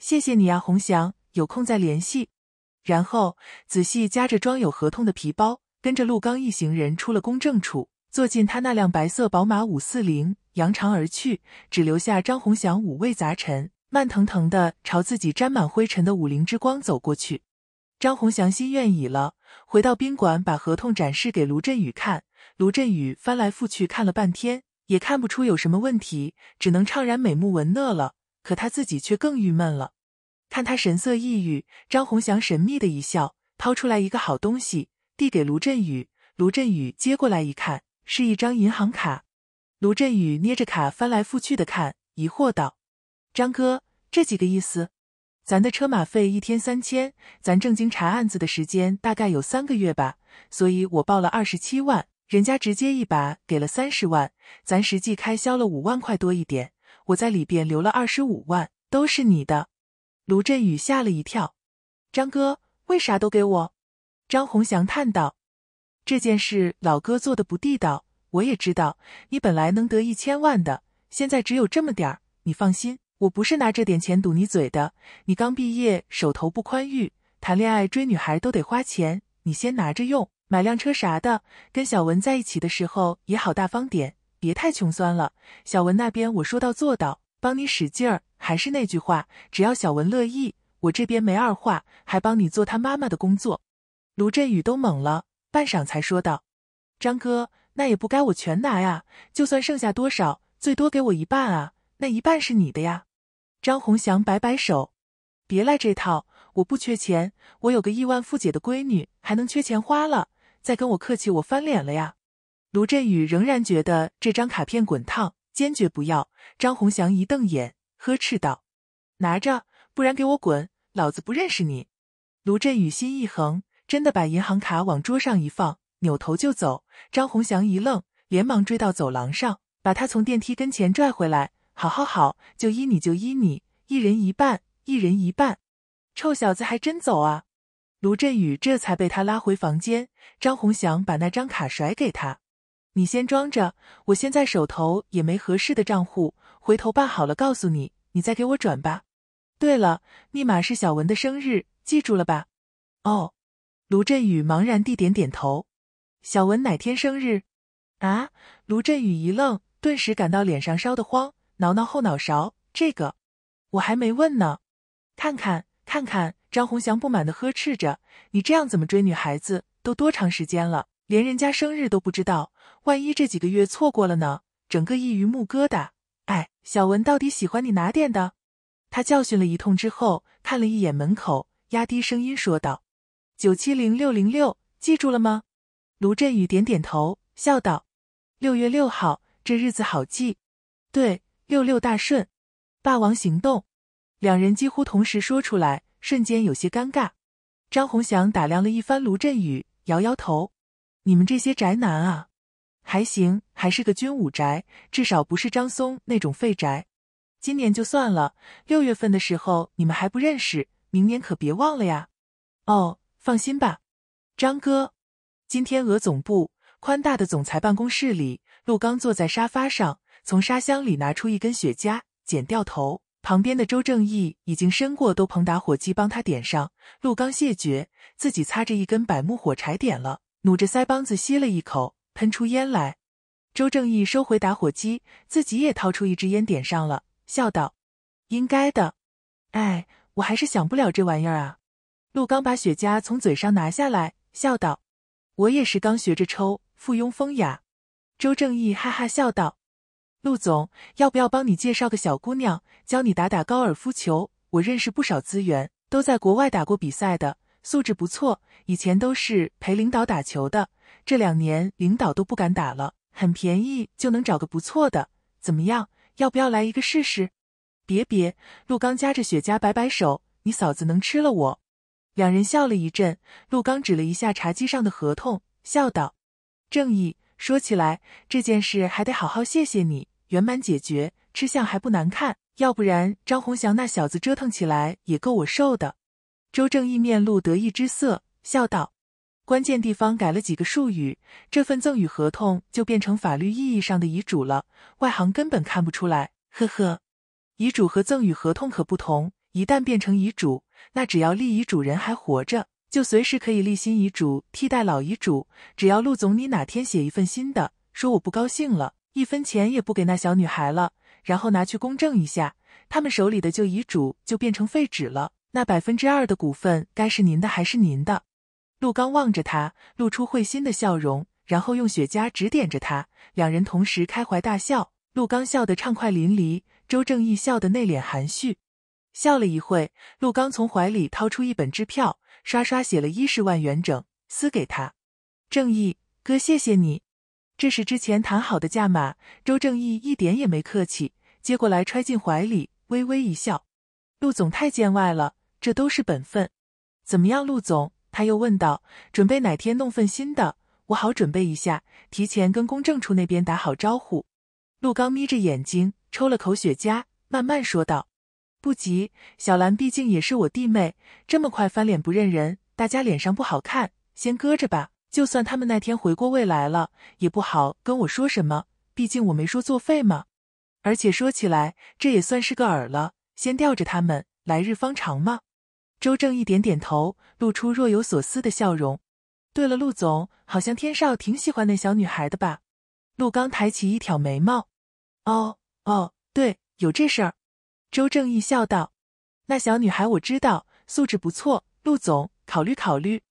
谢谢你啊，红祥，有空再联系。”然后仔细夹着装有合同的皮包。跟着陆刚一行人出了公证处，坐进他那辆白色宝马五四零，扬长而去，只留下张红祥五味杂陈，慢腾腾的朝自己沾满灰尘的五菱之光走过去。张红祥心愿已了，回到宾馆，把合同展示给卢振宇看。卢振宇翻来覆去看了半天，也看不出有什么问题，只能怅然美目，闻讷了。可他自己却更郁闷了。看他神色抑郁，张红祥神秘的一笑，掏出来一个好东西。递给卢振宇，卢振宇接过来一看，是一张银行卡。卢振宇捏着卡翻来覆去的看，疑惑道：“张哥，这几个意思？咱的车马费一天三千，咱正经查案子的时间大概有三个月吧，所以我报了二十七万，人家直接一把给了三十万，咱实际开销了五万块多一点，我在里边留了二十五万，都是你的。”卢振宇吓了一跳：“张哥，为啥都给我？”张红祥叹道：“这件事老哥做的不地道，我也知道。你本来能得一千万的，现在只有这么点儿。你放心，我不是拿这点钱堵你嘴的。你刚毕业，手头不宽裕，谈恋爱追女孩都得花钱，你先拿着用，买辆车啥的。跟小文在一起的时候也好大方点，别太穷酸了。小文那边我说到做到，帮你使劲儿。还是那句话，只要小文乐意，我这边没二话，还帮你做他妈妈的工作。”卢振宇都懵了，半晌才说道：“张哥，那也不该我全拿呀，就算剩下多少，最多给我一半啊，那一半是你的呀。”张红祥摆摆手：“别来这套，我不缺钱，我有个亿万富姐的闺女，还能缺钱花了？再跟我客气，我翻脸了呀。”卢振宇仍然觉得这张卡片滚烫，坚决不要。张红祥一瞪眼，呵斥道：“拿着，不然给我滚，老子不认识你。”卢振宇心一横。真的把银行卡往桌上一放，扭头就走。张红祥一愣，连忙追到走廊上，把他从电梯跟前拽回来。好好好，就依你，就依你，一人一半，一人一半。臭小子，还真走啊！卢振宇这才被他拉回房间。张红祥把那张卡甩给他：“你先装着，我现在手头也没合适的账户，回头办好了告诉你，你再给我转吧。对了，密码是小文的生日，记住了吧？哦。”卢振宇茫然地点点头。小文哪天生日？啊！卢振宇一愣，顿时感到脸上烧得慌，挠挠后脑勺。这个，我还没问呢。看看，看看！张红祥不满的呵斥着：“你这样怎么追女孩子？都多长时间了，连人家生日都不知道，万一这几个月错过了呢？整个一榆木疙瘩！哎，小文到底喜欢你哪点的？”他教训了一通之后，看了一眼门口，压低声音说道。九七零六零六，记住了吗？卢振宇点点头，笑道：“六月六号，这日子好记。对，六六大顺，霸王行动。”两人几乎同时说出来，瞬间有些尴尬。张红祥打量了一番卢振宇，摇摇头：“你们这些宅男啊，还行，还是个军武宅，至少不是张松那种废宅。今年就算了，六月份的时候你们还不认识，明年可别忘了呀。”哦。放心吧，张哥。今天俄总部宽大的总裁办公室里，陆刚坐在沙发上，从沙箱里拿出一根雪茄，剪掉头。旁边的周正义已经伸过都鹏打火机帮他点上，陆刚谢绝，自己擦着一根柏木火柴点了，努着腮帮子吸了一口，喷出烟来。周正义收回打火机，自己也掏出一支烟点上了，笑道：“应该的。哎，我还是想不了这玩意儿啊。”陆刚把雪茄从嘴上拿下来，笑道：“我也是刚学着抽，附庸风雅。”周正义哈哈笑道：“陆总，要不要帮你介绍个小姑娘，教你打打高尔夫球？我认识不少资源，都在国外打过比赛的，素质不错。以前都是陪领导打球的，这两年领导都不敢打了，很便宜就能找个不错的。怎么样，要不要来一个试试？”“别别！”陆刚夹着雪茄摆摆手，“你嫂子能吃了我。”两人笑了一阵，陆刚指了一下茶几上的合同，笑道：“正义，说起来这件事还得好好谢谢你，圆满解决，吃相还不难看。要不然张洪祥那小子折腾起来也够我受的。”周正义面露得意之色，笑道：“关键地方改了几个术语，这份赠与合同就变成法律意义上的遗嘱了，外行根本看不出来。呵呵，遗嘱和赠与合同可不同。”一旦变成遗嘱，那只要立遗嘱人还活着，就随时可以立新遗嘱替代老遗嘱。只要陆总你哪天写一份新的，说我不高兴了，一分钱也不给那小女孩了，然后拿去公证一下，他们手里的旧遗嘱就变成废纸了。那百分之二的股份该是您的还是您的？陆刚望着他，露出会心的笑容，然后用雪茄指点着他，两人同时开怀大笑。陆刚笑得畅快淋漓，周正义笑得内敛含蓄。笑了一会，陆刚从怀里掏出一本支票，刷刷写了一十万元整，撕给他。正义哥，谢谢你，这是之前谈好的价码。周正义一点也没客气，接过来揣进怀里，微微一笑。陆总太见外了，这都是本分。怎么样，陆总？他又问道。准备哪天弄份新的，我好准备一下，提前跟公证处那边打好招呼。陆刚眯着眼睛，抽了口雪茄，慢慢说道。不急，小兰毕竟也是我弟妹，这么快翻脸不认人，大家脸上不好看，先搁着吧。就算他们那天回过味来了，也不好跟我说什么，毕竟我没说作废嘛。而且说起来，这也算是个饵了，先吊着他们，来日方长嘛。周正一点点头，露出若有所思的笑容。对了，陆总，好像天少挺喜欢那小女孩的吧？陆刚抬起一挑眉毛，哦哦，对，有这事儿。周正义笑道：“那小女孩我知道，素质不错。陆总，考虑考虑。”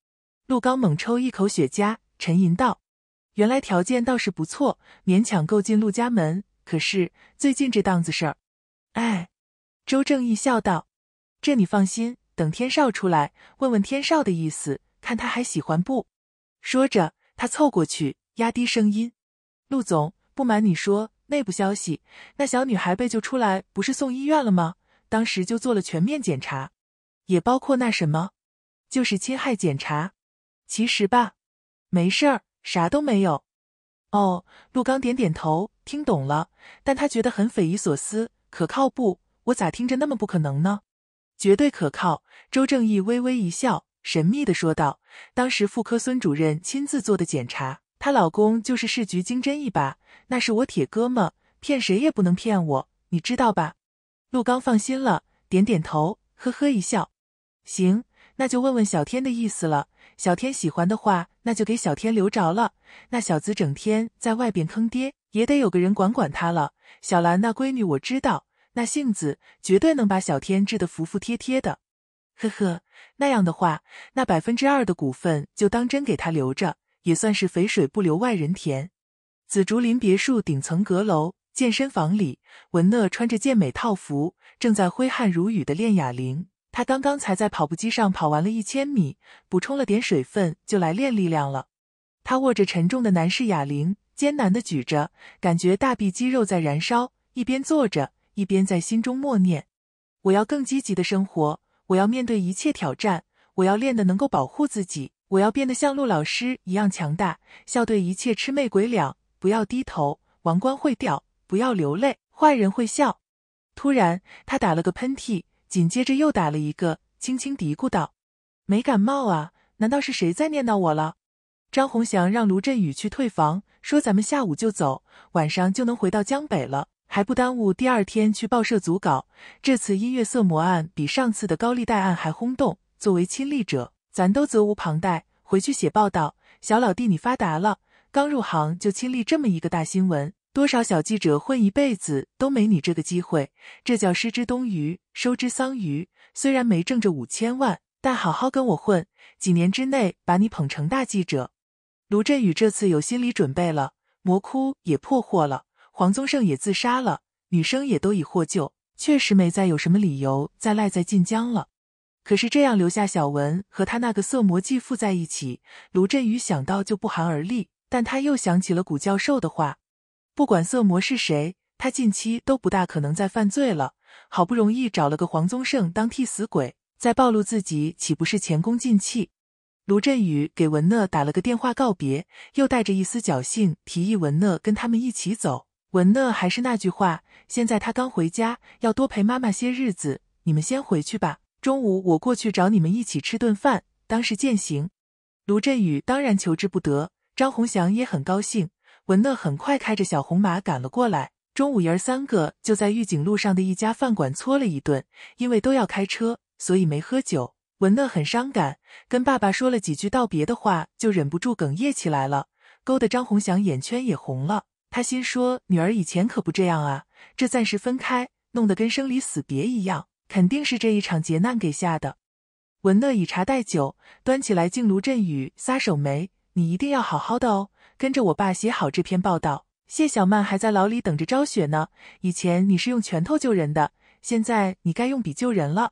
陆刚猛抽一口雪茄，沉吟道：“原来条件倒是不错，勉强够进陆家门。可是最近这档子事儿，哎。”周正义笑道：“这你放心，等天少出来，问问天少的意思，看他还喜欢不。”说着，他凑过去，压低声音：“陆总，不瞒你说。”内部消息，那小女孩被救出来不是送医院了吗？当时就做了全面检查，也包括那什么，就是侵害检查。其实吧，没事儿，啥都没有。哦，陆刚点点头，听懂了，但他觉得很匪夷所思，可靠不？我咋听着那么不可能呢？绝对可靠。周正义微微一笑，神秘的说道：“当时妇科孙主任亲自做的检查。”她老公就是市局金针一把，那是我铁哥们，骗谁也不能骗我，你知道吧？陆刚放心了，点点头，呵呵一笑。行，那就问问小天的意思了。小天喜欢的话，那就给小天留着了。那小子整天在外边坑爹，也得有个人管管他了。小兰那闺女，我知道，那性子绝对能把小天治得服服帖帖的。呵呵，那样的话，那百分之二的股份就当真给他留着。也算是肥水不流外人田。紫竹林别墅顶层阁楼健身房里，文乐穿着健美套服，正在挥汗如雨的练哑铃。他刚刚才在跑步机上跑完了一千米，补充了点水分，就来练力量了。他握着沉重的男士哑铃，艰难的举着，感觉大臂肌肉在燃烧。一边坐着，一边在心中默念：“我要更积极的生活，我要面对一切挑战，我要练的能够保护自己。”我要变得像陆老师一样强大，笑对一切魑魅鬼魉，不要低头，王冠会掉；不要流泪，坏人会笑。突然，他打了个喷嚏，紧接着又打了一个，轻轻嘀咕道：“没感冒啊？难道是谁在念叨我了？”张宏祥让卢振宇去退房，说：“咱们下午就走，晚上就能回到江北了，还不耽误第二天去报社组稿。这次音乐色魔案比上次的高利贷案还轰动，作为亲历者。”咱都责无旁贷，回去写报道。小老弟，你发达了，刚入行就亲历这么一个大新闻，多少小记者混一辈子都没你这个机会，这叫失之东隅，收之桑榆。虽然没挣着五千万，但好好跟我混，几年之内把你捧成大记者。卢振宇这次有心理准备了，魔窟也破获了，黄宗盛也自杀了，女生也都已获救，确实没再有什么理由再赖在晋江了。可是这样留下小文和他那个色魔继父在一起，卢振宇想到就不寒而栗。但他又想起了古教授的话：不管色魔是谁，他近期都不大可能再犯罪了。好不容易找了个黄宗盛当替死鬼，再暴露自己，岂不是前功尽弃？卢振宇给文乐打了个电话告别，又带着一丝侥幸，提议文乐跟他们一起走。文乐还是那句话：现在他刚回家，要多陪妈妈些日子，你们先回去吧。中午我过去找你们一起吃顿饭，当是践行。卢振宇当然求之不得，张红祥也很高兴。文乐很快开着小红马赶了过来，中午爷儿三个就在御景路上的一家饭馆搓了一顿。因为都要开车，所以没喝酒。文乐很伤感，跟爸爸说了几句道别的话，就忍不住哽咽起来了，勾得张红祥眼圈也红了。他心说，女儿以前可不这样啊，这暂时分开，弄得跟生离死别一样。肯定是这一场劫难给吓的。文乐以茶代酒，端起来敬卢振宇，撒手没，你一定要好好的哦。跟着我爸写好这篇报道。谢小曼还在牢里等着昭雪呢。以前你是用拳头救人的，现在你该用笔救人了。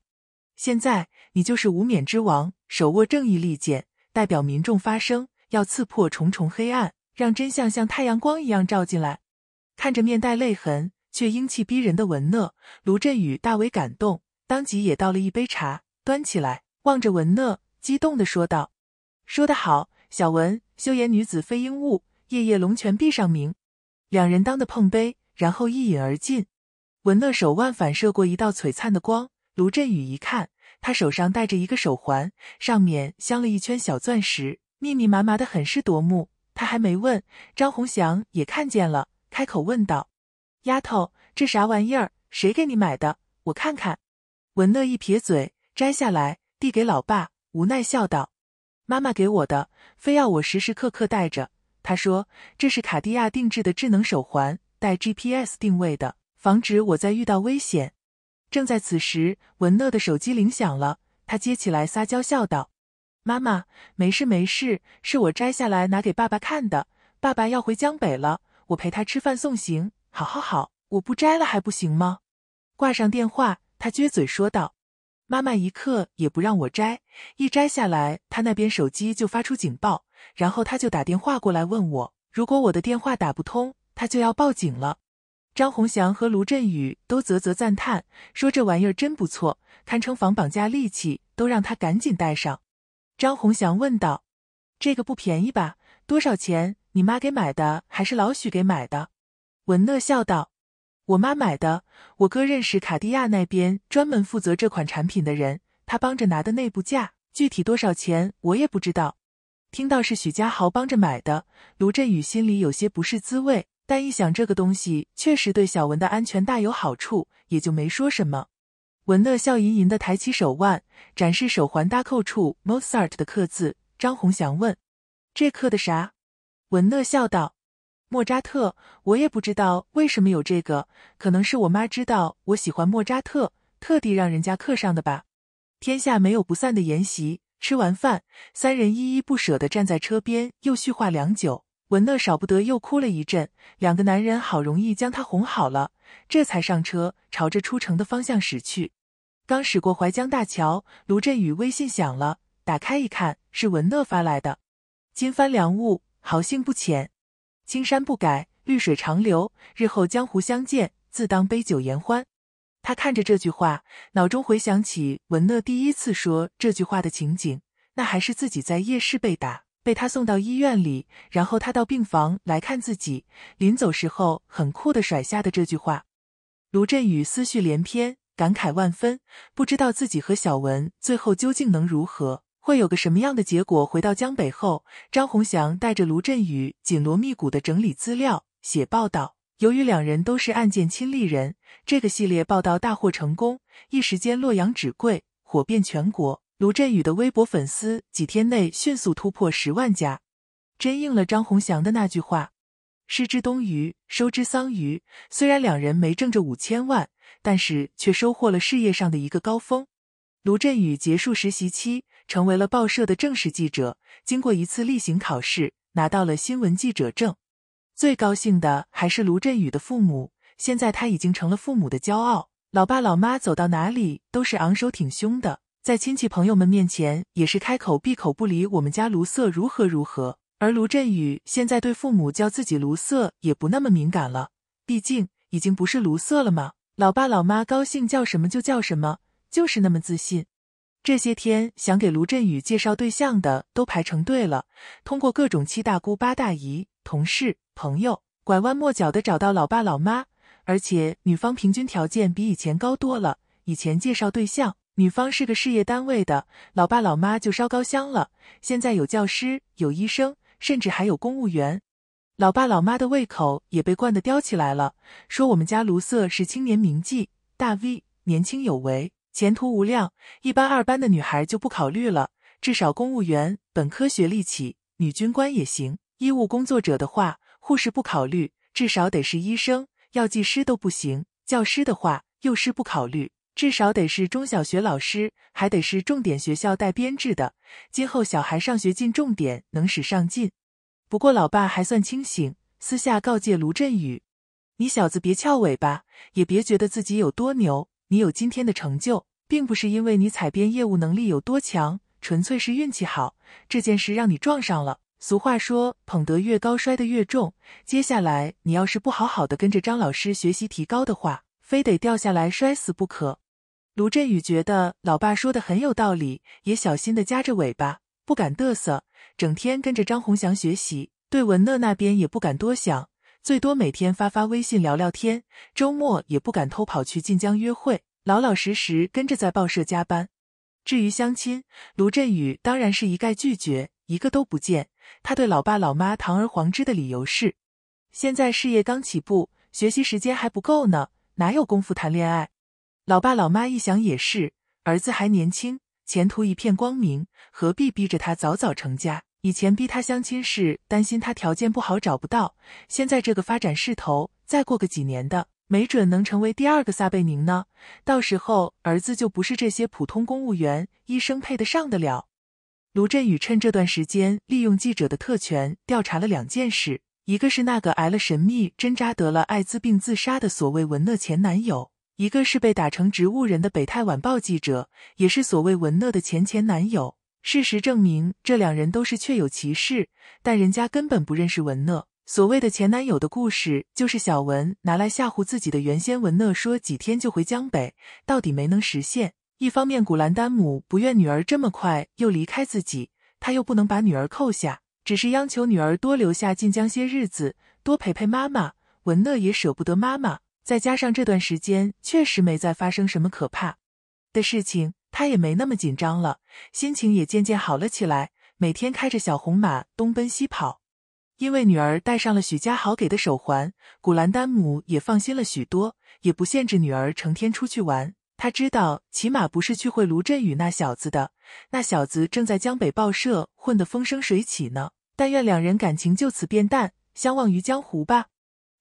现在你就是无冕之王，手握正义利剑，代表民众发声，要刺破重重黑暗，让真相像太阳光一样照进来。看着面带泪痕却英气逼人的文乐，卢振宇大为感动。当即也倒了一杯茶，端起来，望着文乐，激动地说道：“说得好，小文，修颜女子非英物，夜夜龙泉壁上明。两人当的碰杯，然后一饮而尽。文乐手腕反射过一道璀璨的光，卢振宇一看，他手上戴着一个手环，上面镶了一圈小钻石，密密麻麻的，很是夺目。他还没问，张红祥也看见了，开口问道：“丫头，这啥玩意儿？谁给你买的？我看看。”文乐一撇嘴，摘下来递给老爸，无奈笑道：“妈妈给我的，非要我时时刻刻带着。她说这是卡地亚定制的智能手环，带 GPS 定位的，防止我再遇到危险。”正在此时，文乐的手机铃响了，他接起来撒娇笑道：“妈妈，没事没事，是我摘下来拿给爸爸看的。爸爸要回江北了，我陪他吃饭送行。好好好，我不摘了还不行吗？”挂上电话。他撅嘴说道：“妈妈一刻也不让我摘，一摘下来，他那边手机就发出警报，然后他就打电话过来问我。如果我的电话打不通，他就要报警了。”张红祥和卢振宇都啧啧赞叹，说：“这玩意儿真不错，堪称防绑架利器，都让他赶紧带上。”张红祥问道：“这个不便宜吧？多少钱？你妈给买的还是老许给买的？”文乐笑道。我妈买的，我哥认识卡地亚那边专门负责这款产品的人，他帮着拿的内部价，具体多少钱我也不知道。听到是许家豪帮着买的，卢振宇心里有些不是滋味，但一想这个东西确实对小文的安全大有好处，也就没说什么。文乐笑吟吟的抬起手腕，展示手环搭扣处 Mozart 的刻字。张宏祥问：“这刻的啥？”文乐笑道。莫扎特，我也不知道为什么有这个，可能是我妈知道我喜欢莫扎特，特地让人家刻上的吧。天下没有不散的筵席。吃完饭，三人依依不舍的站在车边，又叙话良久。文乐少不得又哭了一阵，两个男人好容易将他哄好了，这才上车，朝着出城的方向驶去。刚驶过淮江大桥，卢振宇微信响了，打开一看，是文乐发来的：“金帆良物，好兴不浅。”青山不改，绿水长流。日后江湖相见，自当杯酒言欢。他看着这句话，脑中回想起文乐第一次说这句话的情景，那还是自己在夜市被打，被他送到医院里，然后他到病房来看自己，临走时候很酷的甩下的这句话。卢振宇思绪连篇，感慨万分，不知道自己和小文最后究竟能如何。会有个什么样的结果？回到江北后，张宏祥带着卢振宇紧锣密鼓的整理资料、写报道。由于两人都是案件亲历人，这个系列报道大获成功，一时间洛阳纸贵，火遍全国。卢振宇的微博粉丝几天内迅速突破十万加，真应了张宏祥的那句话：“失之东隅，收之桑榆。”虽然两人没挣着五千万，但是却收获了事业上的一个高峰。卢振宇结束实习期。成为了报社的正式记者，经过一次例行考试，拿到了新闻记者证。最高兴的还是卢振宇的父母，现在他已经成了父母的骄傲。老爸老妈走到哪里都是昂首挺胸的，在亲戚朋友们面前也是开口闭口不离“我们家卢瑟如何如何”。而卢振宇现在对父母叫自己卢瑟也不那么敏感了，毕竟已经不是卢瑟了嘛，老爸老妈高兴叫什么就叫什么，就是那么自信。这些天想给卢振宇介绍对象的都排成队了，通过各种七大姑八大姨、同事、朋友，拐弯抹角的找到老爸老妈。而且女方平均条件比以前高多了。以前介绍对象，女方是个事业单位的，老爸老妈就烧高香了。现在有教师、有医生，甚至还有公务员，老爸老妈的胃口也被灌得叼起来了，说我们家卢瑟是青年名妓，大 V，年轻有为。前途无量，一般二班的女孩就不考虑了。至少公务员本科学历起，女军官也行。医务工作者的话，护士不考虑，至少得是医生、药剂师都不行。教师的话，幼师不考虑，至少得是中小学老师，还得是重点学校带编制的。今后小孩上学进重点，能使上进。不过老爸还算清醒，私下告诫卢振宇：“你小子别翘尾巴，也别觉得自己有多牛。”你有今天的成就，并不是因为你采编业务能力有多强，纯粹是运气好，这件事让你撞上了。俗话说，捧得越高，摔得越重。接下来你要是不好好的跟着张老师学习提高的话，非得掉下来摔死不可。卢振宇觉得老爸说的很有道理，也小心的夹着尾巴，不敢嘚瑟，整天跟着张红祥学习，对文乐那边也不敢多想。最多每天发发微信聊聊天，周末也不敢偷跑去晋江约会，老老实实跟着在报社加班。至于相亲，卢振宇当然是一概拒绝，一个都不见。他对老爸老妈堂而皇之的理由是：现在事业刚起步，学习时间还不够呢，哪有功夫谈恋爱？老爸老妈一想也是，儿子还年轻，前途一片光明，何必逼着他早早成家？以前逼他相亲是担心他条件不好找不到，现在这个发展势头，再过个几年的，没准能成为第二个撒贝宁呢。到时候儿子就不是这些普通公务员、医生配得上得了。卢振宇趁这段时间，利用记者的特权调查了两件事：一个是那个挨了神秘针扎得了艾滋病自杀的所谓文乐前男友；一个是被打成植物人的北太晚报记者，也是所谓文乐的前前男友。事实证明，这两人都是确有其事，但人家根本不认识文乐。所谓的前男友的故事，就是小文拿来吓唬自己的。原先文乐说几天就回江北，到底没能实现。一方面，古兰丹姆不愿女儿这么快又离开自己，他又不能把女儿扣下，只是央求女儿多留下晋江些日子，多陪陪妈妈。文乐也舍不得妈妈，再加上这段时间确实没再发生什么可怕的事情。他也没那么紧张了，心情也渐渐好了起来。每天开着小红马东奔西跑，因为女儿戴上了许家豪给的手环，古兰丹姆也放心了许多，也不限制女儿成天出去玩。他知道，起码不是去会卢振宇那小子的，那小子正在江北报社混得风生水起呢。但愿两人感情就此变淡，相忘于江湖吧。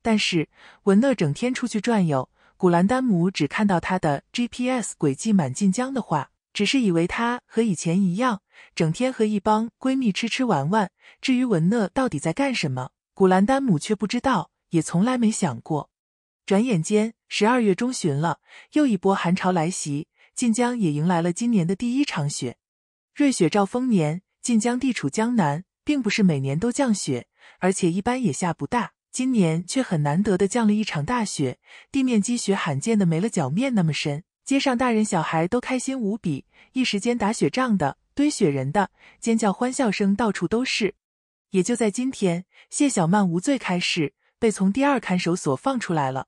但是文乐整天出去转悠。古兰丹姆只看到她的 GPS 轨迹满晋江的话，只是以为她和以前一样，整天和一帮闺蜜吃吃玩玩。至于文乐到底在干什么，古兰丹姆却不知道，也从来没想过。转眼间，十二月中旬了，又一波寒潮来袭，晋江也迎来了今年的第一场雪。瑞雪兆丰年，晋江地处江南，并不是每年都降雪，而且一般也下不大。今年却很难得的降了一场大雪，地面积雪罕见的没了脚面那么深，街上大人小孩都开心无比，一时间打雪仗的、堆雪人的、尖叫欢笑声到处都是。也就在今天，谢小曼无罪开释，被从第二看守所放出来了。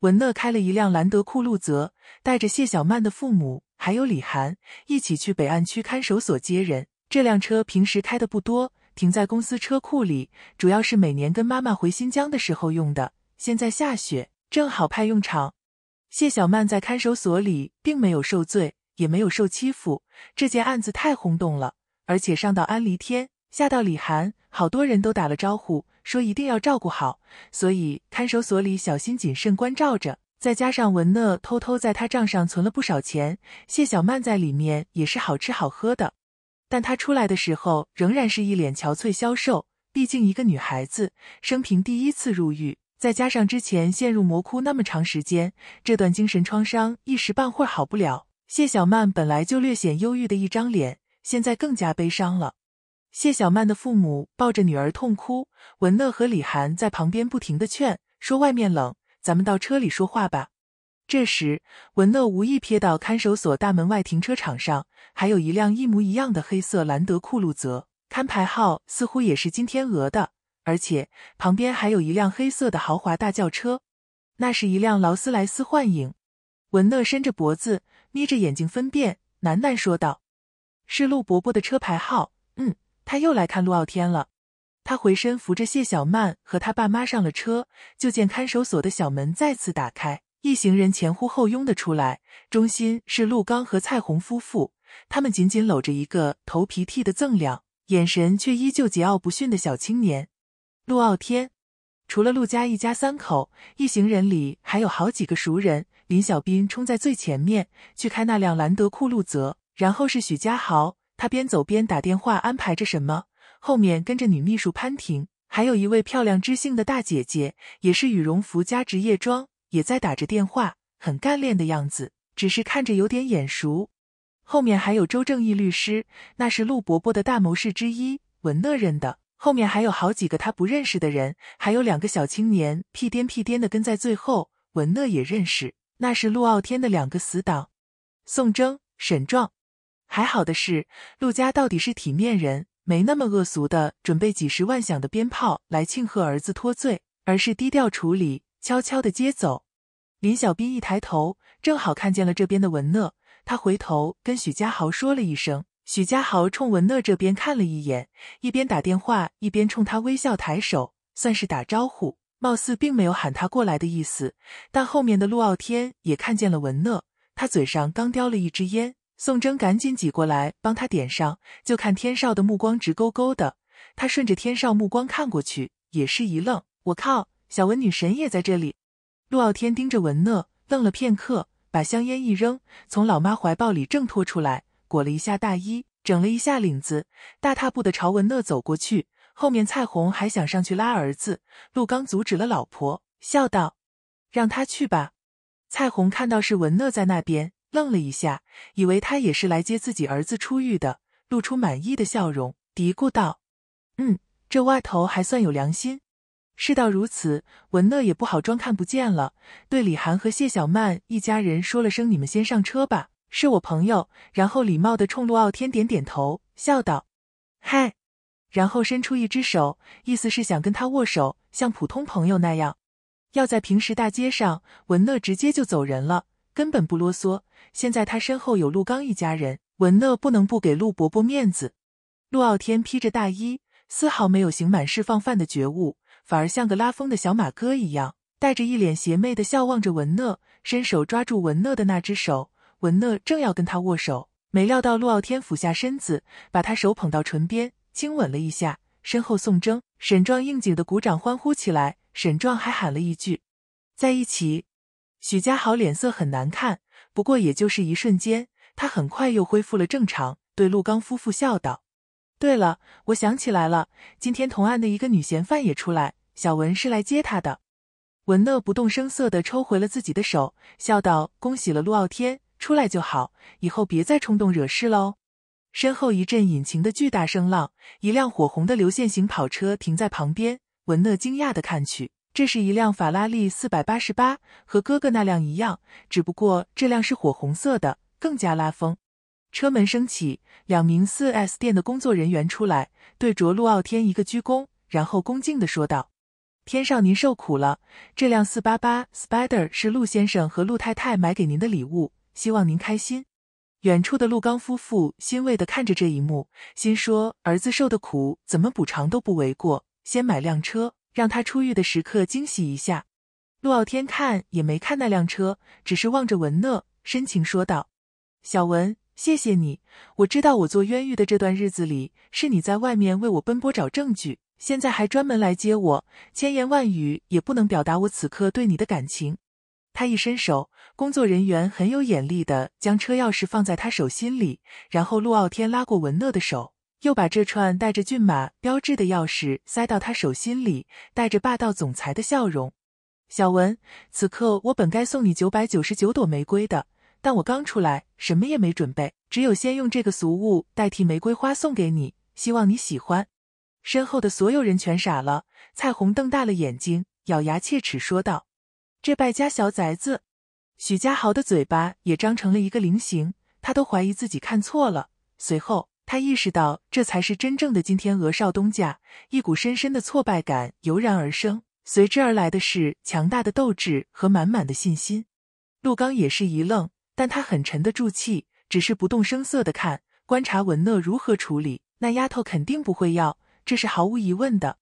文乐开了一辆兰德酷路泽，带着谢小曼的父母还有李涵一起去北岸区看守所接人。这辆车平时开的不多。停在公司车库里，主要是每年跟妈妈回新疆的时候用的。现在下雪，正好派用场。谢小曼在看守所里，并没有受罪，也没有受欺负。这件案子太轰动了，而且上到安黎天，下到李涵，好多人都打了招呼，说一定要照顾好。所以看守所里小心谨慎关照着。再加上文乐偷偷在他账上存了不少钱，谢小曼在里面也是好吃好喝的。但她出来的时候，仍然是一脸憔悴消瘦。毕竟一个女孩子生平第一次入狱，再加上之前陷入魔窟那么长时间，这段精神创伤一时半会儿好不了。谢小曼本来就略显忧郁的一张脸，现在更加悲伤了。谢小曼的父母抱着女儿痛哭，文乐和李涵在旁边不停的劝说：“外面冷，咱们到车里说话吧。”这时，文乐无意瞥到看守所大门外停车场上还有一辆一模一样的黑色兰德酷路泽，看牌号似乎也是金天鹅的，而且旁边还有一辆黑色的豪华大轿车，那是一辆劳斯莱斯幻影。文乐伸着脖子，眯着眼睛分辨，喃喃说道：“是陆伯伯的车牌号，嗯，他又来看陆傲天了。”他回身扶着谢小曼和他爸妈上了车，就见看守所的小门再次打开。一行人前呼后拥的出来，中心是陆刚和蔡红夫妇，他们紧紧搂着一个头皮剃的锃亮、眼神却依旧桀骜不驯的小青年，陆傲天。除了陆家一家三口，一行人里还有好几个熟人。林小斌冲在最前面去开那辆兰德酷路泽，然后是许家豪，他边走边打电话安排着什么，后面跟着女秘书潘婷，还有一位漂亮知性的大姐姐，也是羽绒服加职业装。也在打着电话，很干练的样子，只是看着有点眼熟。后面还有周正义律师，那是陆伯伯的大谋士之一，文乐认的。后面还有好几个他不认识的人，还有两个小青年屁颠屁颠的跟在最后，文乐也认识，那是陆傲天的两个死党，宋征、沈壮。还好的是，陆家到底是体面人，没那么恶俗的准备几十万响的鞭炮来庆贺儿子脱罪，而是低调处理。悄悄的接走，林小斌一抬头，正好看见了这边的文乐，他回头跟许家豪说了一声。许家豪冲文乐这边看了一眼，一边打电话一边冲他微笑，抬手算是打招呼，貌似并没有喊他过来的意思。但后面的陆傲天也看见了文乐，他嘴上刚叼了一支烟，宋征赶紧挤过来帮他点上，就看天少的目光直勾勾的，他顺着天少目光看过去，也是一愣，我靠。小文女神也在这里。陆傲天盯着文乐，愣了片刻，把香烟一扔，从老妈怀抱里挣脱出来，裹了一下大衣，整了一下领子，大踏步的朝文乐走过去。后面蔡红还想上去拉儿子，陆刚阻止了老婆，笑道：“让他去吧。”蔡红看到是文乐在那边，愣了一下，以为他也是来接自己儿子出狱的，露出满意的笑容，嘀咕道：“嗯，这外头还算有良心。”事到如此，文乐也不好装看不见了，对李涵和谢小曼一家人说了声：“你们先上车吧，是我朋友。”然后礼貌的冲陆傲天点点头，笑道：“嗨。”然后伸出一只手，意思是想跟他握手，像普通朋友那样。要在平时大街上，文乐直接就走人了，根本不啰嗦。现在他身后有陆刚一家人，文乐不能不给陆伯伯面子。陆傲天披着大衣，丝毫没有刑满释放犯的觉悟。反而像个拉风的小马哥一样，带着一脸邪魅的笑望着文乐，伸手抓住文乐的那只手。文乐正要跟他握手，没料到陆傲天俯下身子，把他手捧到唇边，亲吻了一下。身后，宋征、沈壮应景的鼓掌欢呼起来。沈壮还喊了一句：“在一起！”许家豪脸色很难看，不过也就是一瞬间，他很快又恢复了正常，对陆刚夫妇笑道。对了，我想起来了，今天同案的一个女嫌犯也出来，小文是来接她的。文乐不动声色地抽回了自己的手，笑道：“恭喜了，陆傲天，出来就好，以后别再冲动惹事喽。”身后一阵引擎的巨大声浪，一辆火红的流线型跑车停在旁边。文乐惊讶的看去，这是一辆法拉利四百八十八，和哥哥那辆一样，只不过这辆是火红色的，更加拉风。车门升起，两名四 S 店的工作人员出来，对着陆傲天一个鞠躬，然后恭敬的说道：“天少，您受苦了。这辆四八八 Spider 是陆先生和陆太太买给您的礼物，希望您开心。”远处的陆刚夫妇欣慰的看着这一幕，心说儿子受的苦，怎么补偿都不为过。先买辆车，让他出狱的时刻惊喜一下。陆傲天看也没看那辆车，只是望着文乐，深情说道：“小文。”谢谢你，我知道我坐冤狱的这段日子里，是你在外面为我奔波找证据，现在还专门来接我，千言万语也不能表达我此刻对你的感情。他一伸手，工作人员很有眼力的将车钥匙放在他手心里，然后陆傲天拉过文乐的手，又把这串带着骏马标志的钥匙塞到他手心里，带着霸道总裁的笑容，小文，此刻我本该送你九百九十九朵玫瑰的。但我刚出来，什么也没准备，只有先用这个俗物代替玫瑰花送给你，希望你喜欢。身后的所有人全傻了，蔡红瞪大了眼睛，咬牙切齿说道：“这败家小崽子！”许家豪的嘴巴也张成了一个菱形，他都怀疑自己看错了。随后，他意识到这才是真正的金天鹅少东家，一股深深的挫败感油然而生，随之而来的是强大的斗志和满满的信心。陆刚也是一愣。但他很沉得住气，只是不动声色的看，观察文乐如何处理。那丫头肯定不会要，这是毫无疑问的。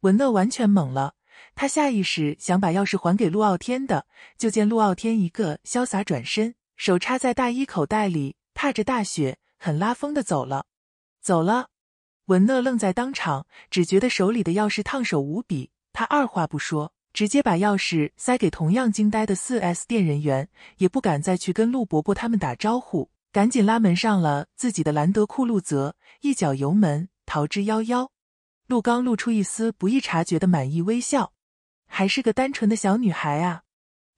文乐完全懵了，他下意识想把钥匙还给陆傲天的，就见陆傲天一个潇洒转身，手插在大衣口袋里，踏着大雪，很拉风的走了。走了，文乐愣在当场，只觉得手里的钥匙烫手无比，他二话不说。直接把钥匙塞给同样惊呆的四 S 店人员，也不敢再去跟陆伯伯他们打招呼，赶紧拉门上了自己的兰德酷路泽，一脚油门逃之夭夭。陆刚露出一丝不易察觉的满意微笑，还是个单纯的小女孩啊，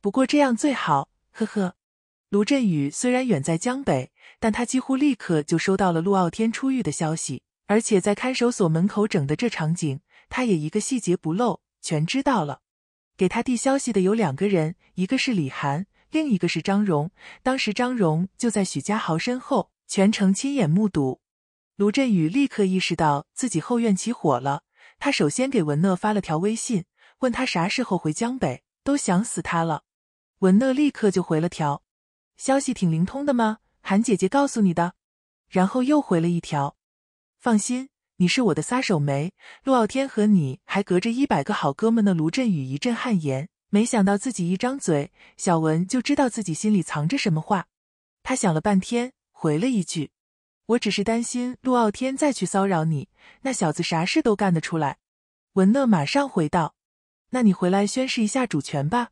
不过这样最好，呵呵。卢振宇虽然远在江北，但他几乎立刻就收到了陆傲天出狱的消息，而且在看守所门口整的这场景，他也一个细节不漏全知道了。给他递消息的有两个人，一个是李涵，另一个是张荣。当时张荣就在许家豪身后，全程亲眼目睹。卢振宇立刻意识到自己后院起火了，他首先给文乐发了条微信，问他啥时候回江北，都想死他了。文乐立刻就回了条，消息挺灵通的吗？韩姐姐告诉你的。然后又回了一条，放心。你是我的撒手梅，陆傲天和你还隔着一百个好哥们的卢振宇一阵汗颜，没想到自己一张嘴，小文就知道自己心里藏着什么话。他想了半天，回了一句：“我只是担心陆傲天再去骚扰你，那小子啥事都干得出来。”文乐马上回道：“那你回来宣誓一下主权吧。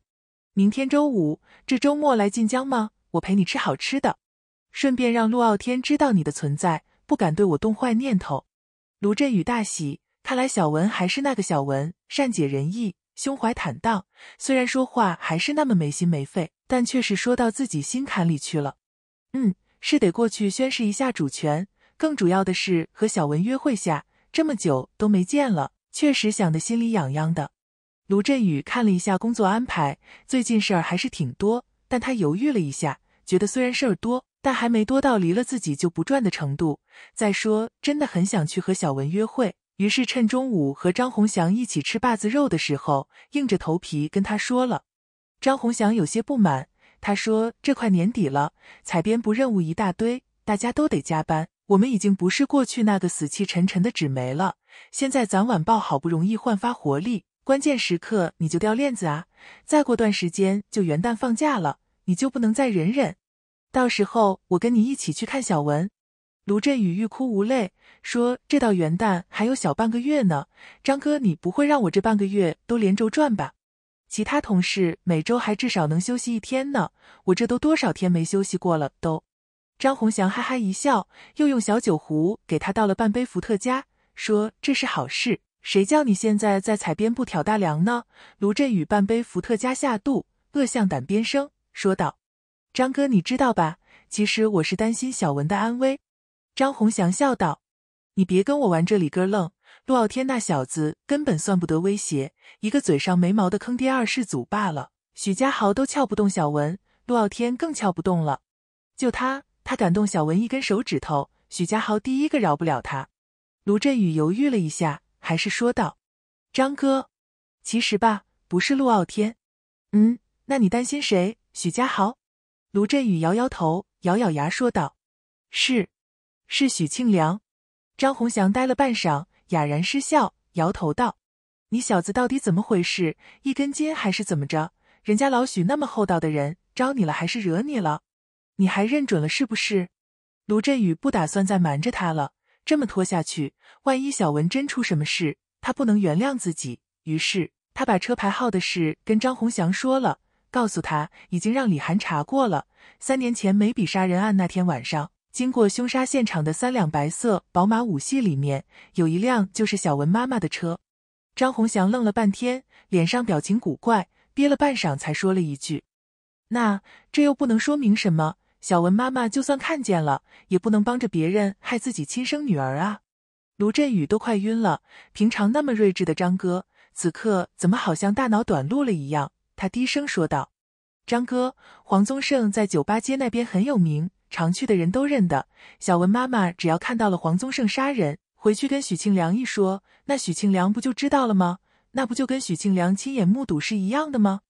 明天周五，这周末来晋江吗？我陪你吃好吃的，顺便让陆傲天知道你的存在，不敢对我动坏念头。”卢振宇大喜，看来小文还是那个小文，善解人意，胸怀坦荡。虽然说话还是那么没心没肺，但却是说到自己心坎里去了。嗯，是得过去宣示一下主权。更主要的是和小文约会下，这么久都没见了，确实想得心里痒痒的。卢振宇看了一下工作安排，最近事儿还是挺多，但他犹豫了一下，觉得虽然事儿多。但还没多到离了自己就不转的程度。再说，真的很想去和小文约会。于是趁中午和张宏祥一起吃把子肉的时候，硬着头皮跟他说了。张宏祥有些不满，他说：“这快年底了，采编部任务一大堆，大家都得加班。我们已经不是过去那个死气沉沉的纸媒了，现在咱晚报好不容易焕发活力，关键时刻你就掉链子啊！再过段时间就元旦放假了，你就不能再忍忍。”到时候我跟你一起去看小文。卢振宇欲哭无泪，说：“这到元旦还有小半个月呢，张哥，你不会让我这半个月都连轴转吧？其他同事每周还至少能休息一天呢，我这都多少天没休息过了都。”张红祥哈哈一笑，又用小酒壶给他倒了半杯伏特加，说：“这是好事，谁叫你现在在采编部挑大梁呢？”卢振宇半杯伏特加下肚，恶向胆边生，说道。张哥，你知道吧？其实我是担心小文的安危。”张宏祥笑道，“你别跟我玩这里哥愣，陆傲天那小子根本算不得威胁，一个嘴上没毛的坑爹二世祖罢了。许家豪都撬不动小文，陆傲天更撬不动了。就他，他敢动小文一根手指头，许家豪第一个饶不了他。”卢振宇犹豫了一下，还是说道：“张哥，其实吧，不是陆傲天。嗯，那你担心谁？许家豪。”卢振宇摇摇头，咬咬牙说道：“是，是许庆良。”张红祥呆了半晌，哑然失笑，摇头道：“你小子到底怎么回事？一根筋还是怎么着？人家老许那么厚道的人，招你了还是惹你了？你还认准了是不是？”卢振宇不打算再瞒着他了，这么拖下去，万一小文真出什么事，他不能原谅自己。于是他把车牌号的事跟张红祥说了。告诉他，已经让李涵查过了。三年前每笔杀人案那天晚上，经过凶杀现场的三辆白色宝马五系里面，有一辆就是小文妈妈的车。张红祥愣了半天，脸上表情古怪，憋了半晌才说了一句：“那这又不能说明什么。小文妈妈就算看见了，也不能帮着别人害自己亲生女儿啊。”卢振宇都快晕了，平常那么睿智的张哥，此刻怎么好像大脑短路了一样？他低声说道：“张哥，黄宗盛在酒吧街那边很有名，常去的人都认得。小文妈妈只要看到了黄宗盛杀人，回去跟许庆良一说，那许庆良不就知道了吗？那不就跟许庆良亲眼目睹是一样的吗？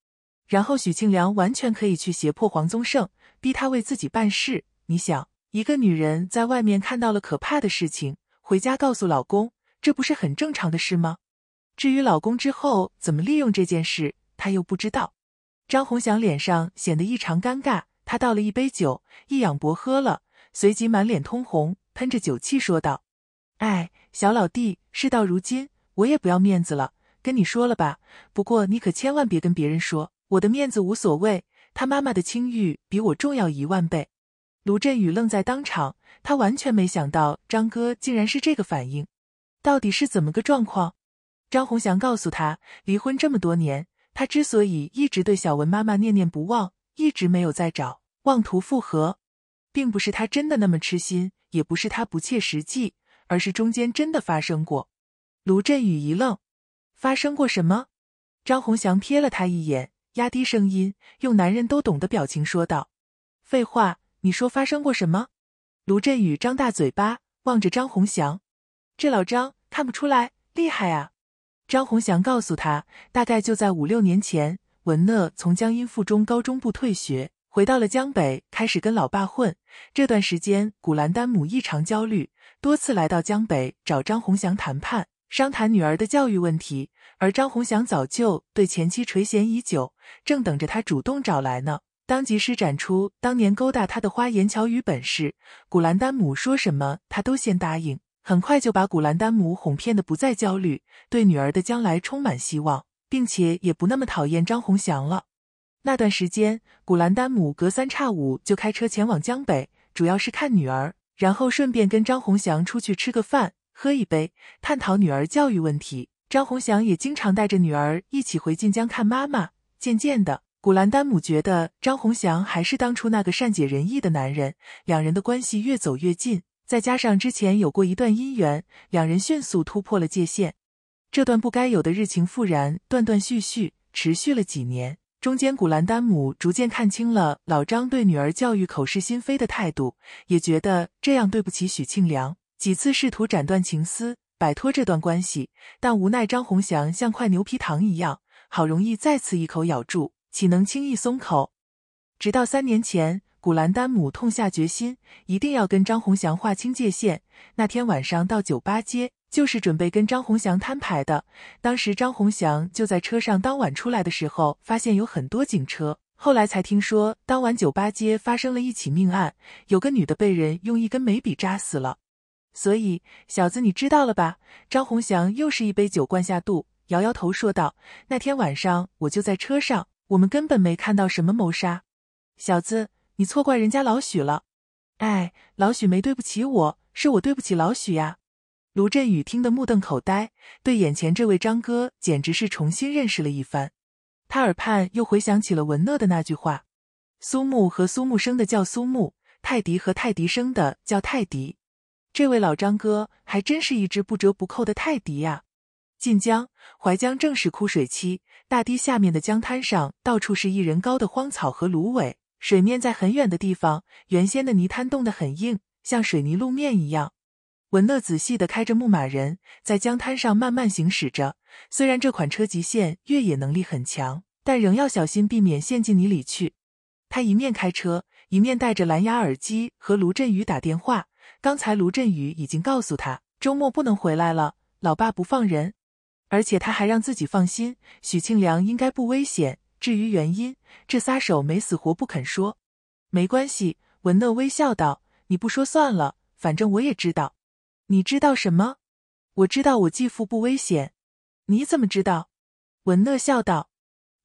然后许庆良完全可以去胁迫黄宗盛，逼他为自己办事。你想，一个女人在外面看到了可怕的事情，回家告诉老公，这不是很正常的事吗？至于老公之后怎么利用这件事。”他又不知道，张红祥脸上显得异常尴尬。他倒了一杯酒，一仰脖喝了，随即满脸通红，喷着酒气说道：“哎，小老弟，事到如今，我也不要面子了，跟你说了吧。不过你可千万别跟别人说，我的面子无所谓，他妈妈的清誉比我重要一万倍。”卢振宇愣在当场，他完全没想到张哥竟然是这个反应，到底是怎么个状况？张红祥告诉他，离婚这么多年。他之所以一直对小文妈妈念念不忘，一直没有再找，妄图复合，并不是他真的那么痴心，也不是他不切实际，而是中间真的发生过。卢振宇一愣，发生过什么？张红祥瞥了他一眼，压低声音，用男人都懂的表情说道：“废话，你说发生过什么？”卢振宇张大嘴巴，望着张红祥，这老张看不出来，厉害啊！张红祥告诉他，大概就在五六年前，文乐从江阴附中高中部退学，回到了江北，开始跟老爸混。这段时间，古兰丹姆异常焦虑，多次来到江北找张红祥谈判，商谈女儿的教育问题。而张红祥早就对前妻垂涎已久，正等着他主动找来呢，当即施展出当年勾搭他的花言巧语本事。古兰丹姆说什么，他都先答应。很快就把古兰丹姆哄骗的不再焦虑，对女儿的将来充满希望，并且也不那么讨厌张宏祥了。那段时间，古兰丹姆隔三差五就开车前往江北，主要是看女儿，然后顺便跟张宏祥出去吃个饭、喝一杯，探讨女儿教育问题。张宏祥也经常带着女儿一起回晋江看妈妈。渐渐的，古兰丹姆觉得张宏祥还是当初那个善解人意的男人，两人的关系越走越近。再加上之前有过一段姻缘，两人迅速突破了界限。这段不该有的日情复燃，断断续续持续了几年。中间，古兰丹姆逐渐看清了老张对女儿教育口是心非的态度，也觉得这样对不起许庆良，几次试图斩断情丝，摆脱这段关系，但无奈张红祥像块牛皮糖一样，好容易再次一口咬住，岂能轻易松口？直到三年前。古兰丹姆痛下决心，一定要跟张红祥划清界限。那天晚上到酒吧街，就是准备跟张红祥摊牌的。当时张红祥就在车上。当晚出来的时候，发现有很多警车，后来才听说，当晚酒吧街发生了一起命案，有个女的被人用一根眉笔扎死了。所以，小子，你知道了吧？张红祥又是一杯酒灌下肚，摇摇头说道：“那天晚上我就在车上，我们根本没看到什么谋杀。”小子。你错怪人家老许了，哎，老许没对不起我，是我对不起老许呀。卢振宇听得目瞪口呆，对眼前这位张哥简直是重新认识了一番。他耳畔又回想起了文乐的那句话：“苏木和苏木生的叫苏木，泰迪和泰迪生的叫泰迪。”这位老张哥还真是一只不折不扣的泰迪呀。晋江、淮江正是枯水期，大堤下面的江滩上到处是一人高的荒草和芦苇。水面在很远的地方，原先的泥滩冻得很硬，像水泥路面一样。文乐仔细的开着牧马人，在江滩上慢慢行驶着。虽然这款车极限越野能力很强，但仍要小心避免陷进泥里去。他一面开车，一面戴着蓝牙耳机和卢振宇打电话。刚才卢振宇已经告诉他，周末不能回来了，老爸不放人。而且他还让自己放心，许庆良应该不危险。至于原因，这撒手没死活不肯说。没关系，文乐微笑道：“你不说算了，反正我也知道。”你知道什么？我知道我继父不危险。你怎么知道？文乐笑道：“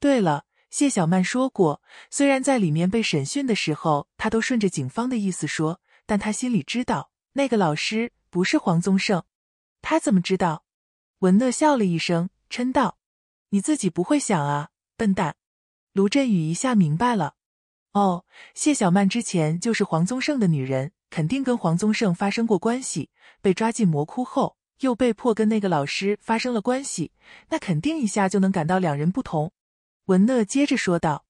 对了，谢小曼说过，虽然在里面被审讯的时候，他都顺着警方的意思说，但他心里知道那个老师不是黄宗盛。他怎么知道？”文乐笑了一声，嗔道：“你自己不会想啊，笨蛋。”卢振宇一下明白了，哦，谢小曼之前就是黄宗盛的女人，肯定跟黄宗盛发生过关系。被抓进魔窟后，又被迫跟那个老师发生了关系，那肯定一下就能感到两人不同。文乐接着说道：“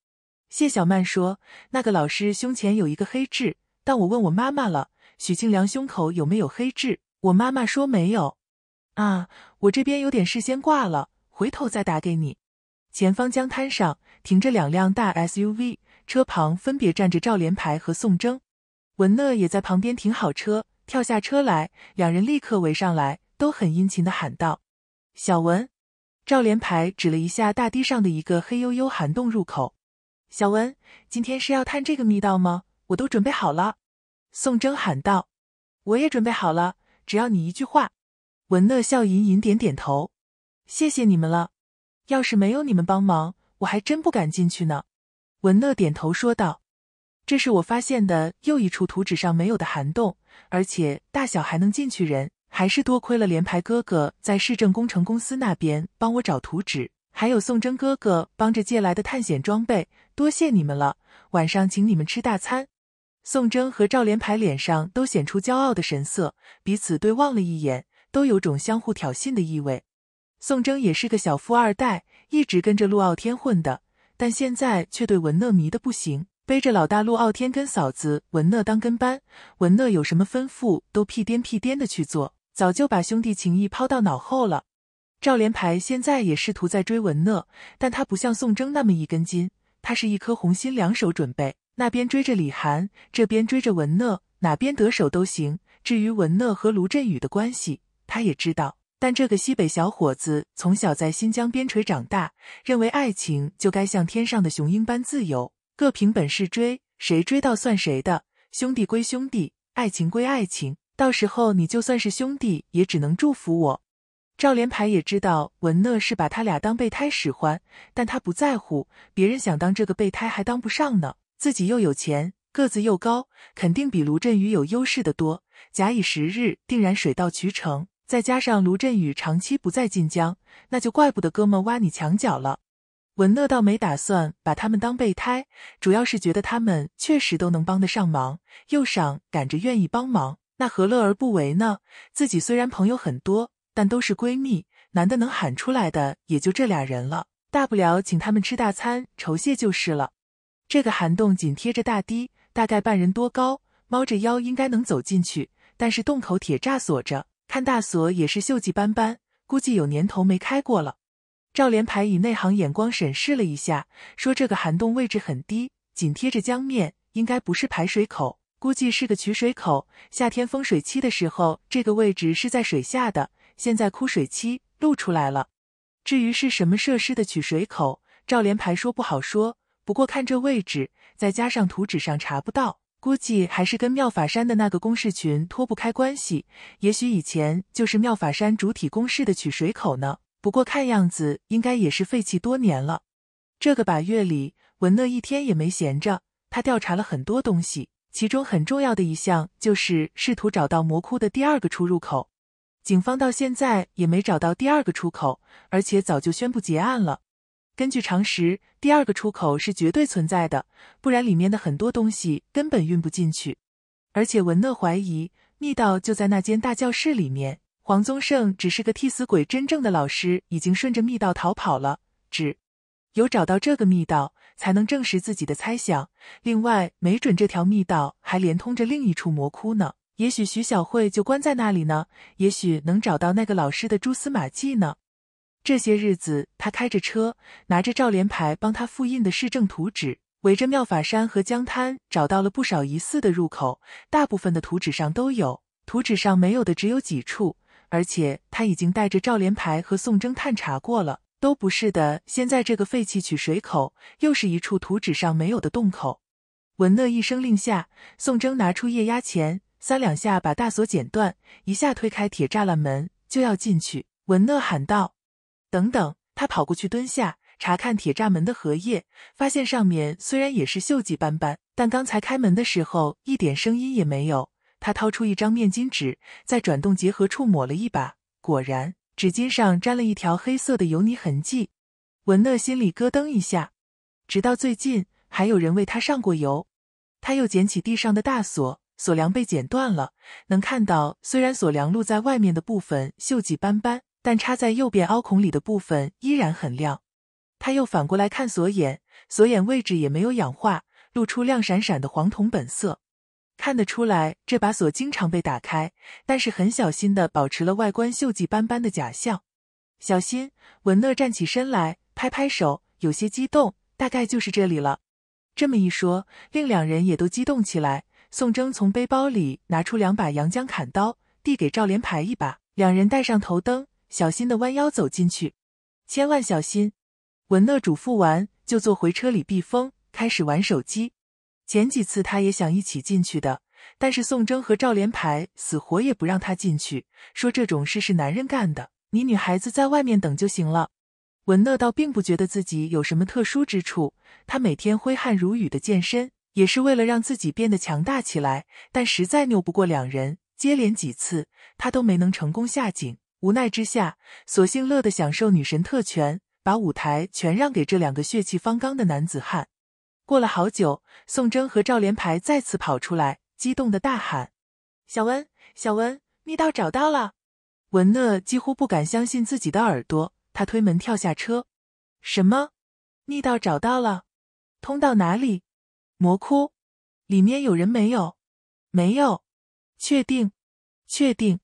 谢小曼说，那个老师胸前有一个黑痣，但我问我妈妈了，许庆良胸口有没有黑痣？我妈妈说没有。啊，我这边有点事先挂了，回头再打给你。”前方江滩上停着两辆大 SUV，车旁分别站着赵连排和宋征，文乐也在旁边停好车，跳下车来，两人立刻围上来，都很殷勤的喊道：“小文。”赵连排指了一下大堤上的一个黑黝黝涵洞入口：“小文，今天是要探这个密道吗？我都准备好了。”宋征喊道：“我也准备好了，只要你一句话。”文乐笑吟吟点点头：“谢谢你们了。”要是没有你们帮忙，我还真不敢进去呢。”文乐点头说道，“这是我发现的又一处图纸上没有的涵洞，而且大小还能进去人，还是多亏了连排哥哥在市政工程公司那边帮我找图纸，还有宋征哥哥帮着借来的探险装备，多谢你们了。晚上请你们吃大餐。”宋征和赵连排脸上都显出骄傲的神色，彼此对望了一眼，都有种相互挑衅的意味。宋征也是个小富二代，一直跟着陆傲天混的，但现在却对文乐迷的不行，背着老大陆傲天跟嫂子文乐当跟班，文乐有什么吩咐都屁颠屁颠的去做，早就把兄弟情谊抛到脑后了。赵连排现在也试图在追文乐，但他不像宋征那么一根筋，他是一颗红心两手准备，那边追着李涵，这边追着文乐，哪边得手都行。至于文乐和卢振宇的关系，他也知道。但这个西北小伙子从小在新疆边陲长大，认为爱情就该像天上的雄鹰般自由，各凭本事追，谁追到算谁的。兄弟归兄弟，爱情归爱情，到时候你就算是兄弟，也只能祝福我。赵连排也知道文乐是把他俩当备胎使唤，但他不在乎，别人想当这个备胎还当不上呢。自己又有钱，个子又高，肯定比卢振宇有优势的多，假以时日，定然水到渠成。再加上卢振宇长期不在晋江，那就怪不得哥们挖你墙角了。文乐倒没打算把他们当备胎，主要是觉得他们确实都能帮得上忙，又上赶着愿意帮忙，那何乐而不为呢？自己虽然朋友很多，但都是闺蜜，难得能喊出来的也就这俩人了，大不了请他们吃大餐酬谢就是了。这个涵洞紧贴着大堤，大概半人多高，猫着腰应该能走进去，但是洞口铁栅锁着。看大锁也是锈迹斑斑，估计有年头没开过了。赵连排以内行眼光审视了一下，说：“这个涵洞位置很低，紧贴着江面，应该不是排水口，估计是个取水口。夏天风水期的时候，这个位置是在水下的，现在枯水期露出来了。至于是什么设施的取水口，赵连排说不好说，不过看这位置，再加上图纸上查不到。”估计还是跟妙法山的那个公示群脱不开关系，也许以前就是妙法山主体公示的取水口呢。不过看样子应该也是废弃多年了。这个把月里，文乐一天也没闲着，他调查了很多东西，其中很重要的一项就是试图找到魔窟的第二个出入口。警方到现在也没找到第二个出口，而且早就宣布结案了。根据常识，第二个出口是绝对存在的，不然里面的很多东西根本运不进去。而且文乐怀疑密道就在那间大教室里面，黄宗盛只是个替死鬼，真正的老师已经顺着密道逃跑了。只有找到这个密道，才能证实自己的猜想。另外，没准这条密道还连通着另一处魔窟呢，也许徐小慧就关在那里呢，也许能找到那个老师的蛛丝马迹呢。这些日子，他开着车，拿着赵连牌帮他复印的市政图纸，围着妙法山和江滩找到了不少疑似的入口。大部分的图纸上都有，图纸上没有的只有几处。而且他已经带着赵连牌和宋征探查过了，都不是的。现在这个废弃取水口，又是一处图纸上没有的洞口。文乐一声令下，宋征拿出液压钳，三两下把大锁剪断，一下推开铁栅栏门，就要进去。文乐喊道。等等，他跑过去蹲下查看铁栅门的合页，发现上面虽然也是锈迹斑斑，但刚才开门的时候一点声音也没有。他掏出一张面巾纸，在转动结合处抹了一把，果然，纸巾上沾了一条黑色的油泥痕迹。文乐心里咯噔一下，直到最近还有人为他上过油。他又捡起地上的大锁，锁梁被剪断了，能看到虽然锁梁露在外面的部分锈迹斑斑。但插在右边凹孔里的部分依然很亮，他又反过来看锁眼，锁眼位置也没有氧化，露出亮闪闪的黄铜本色。看得出来，这把锁经常被打开，但是很小心的保持了外观锈迹斑斑的假象。小心，文乐站起身来，拍拍手，有些激动，大概就是这里了。这么一说，另两人也都激动起来。宋征从背包里拿出两把阳江砍刀，递给赵连排一把，两人戴上头灯。小心的弯腰走进去，千万小心！文乐嘱咐完，就坐回车里避风，开始玩手机。前几次他也想一起进去的，但是宋征和赵连排死活也不让他进去，说这种事是男人干的，你女孩子在外面等就行了。文乐倒并不觉得自己有什么特殊之处，他每天挥汗如雨的健身，也是为了让自己变得强大起来。但实在拗不过两人，接连几次他都没能成功下井。无奈之下，索性乐得享受女神特权，把舞台全让给这两个血气方刚的男子汉。过了好久，宋征和赵连排再次跑出来，激动的大喊：“小文，小文，密道找到了！”文乐几乎不敢相信自己的耳朵，他推门跳下车：“什么？密道找到了？通到哪里？魔窟？里面有人没有？没有？确定？确定？”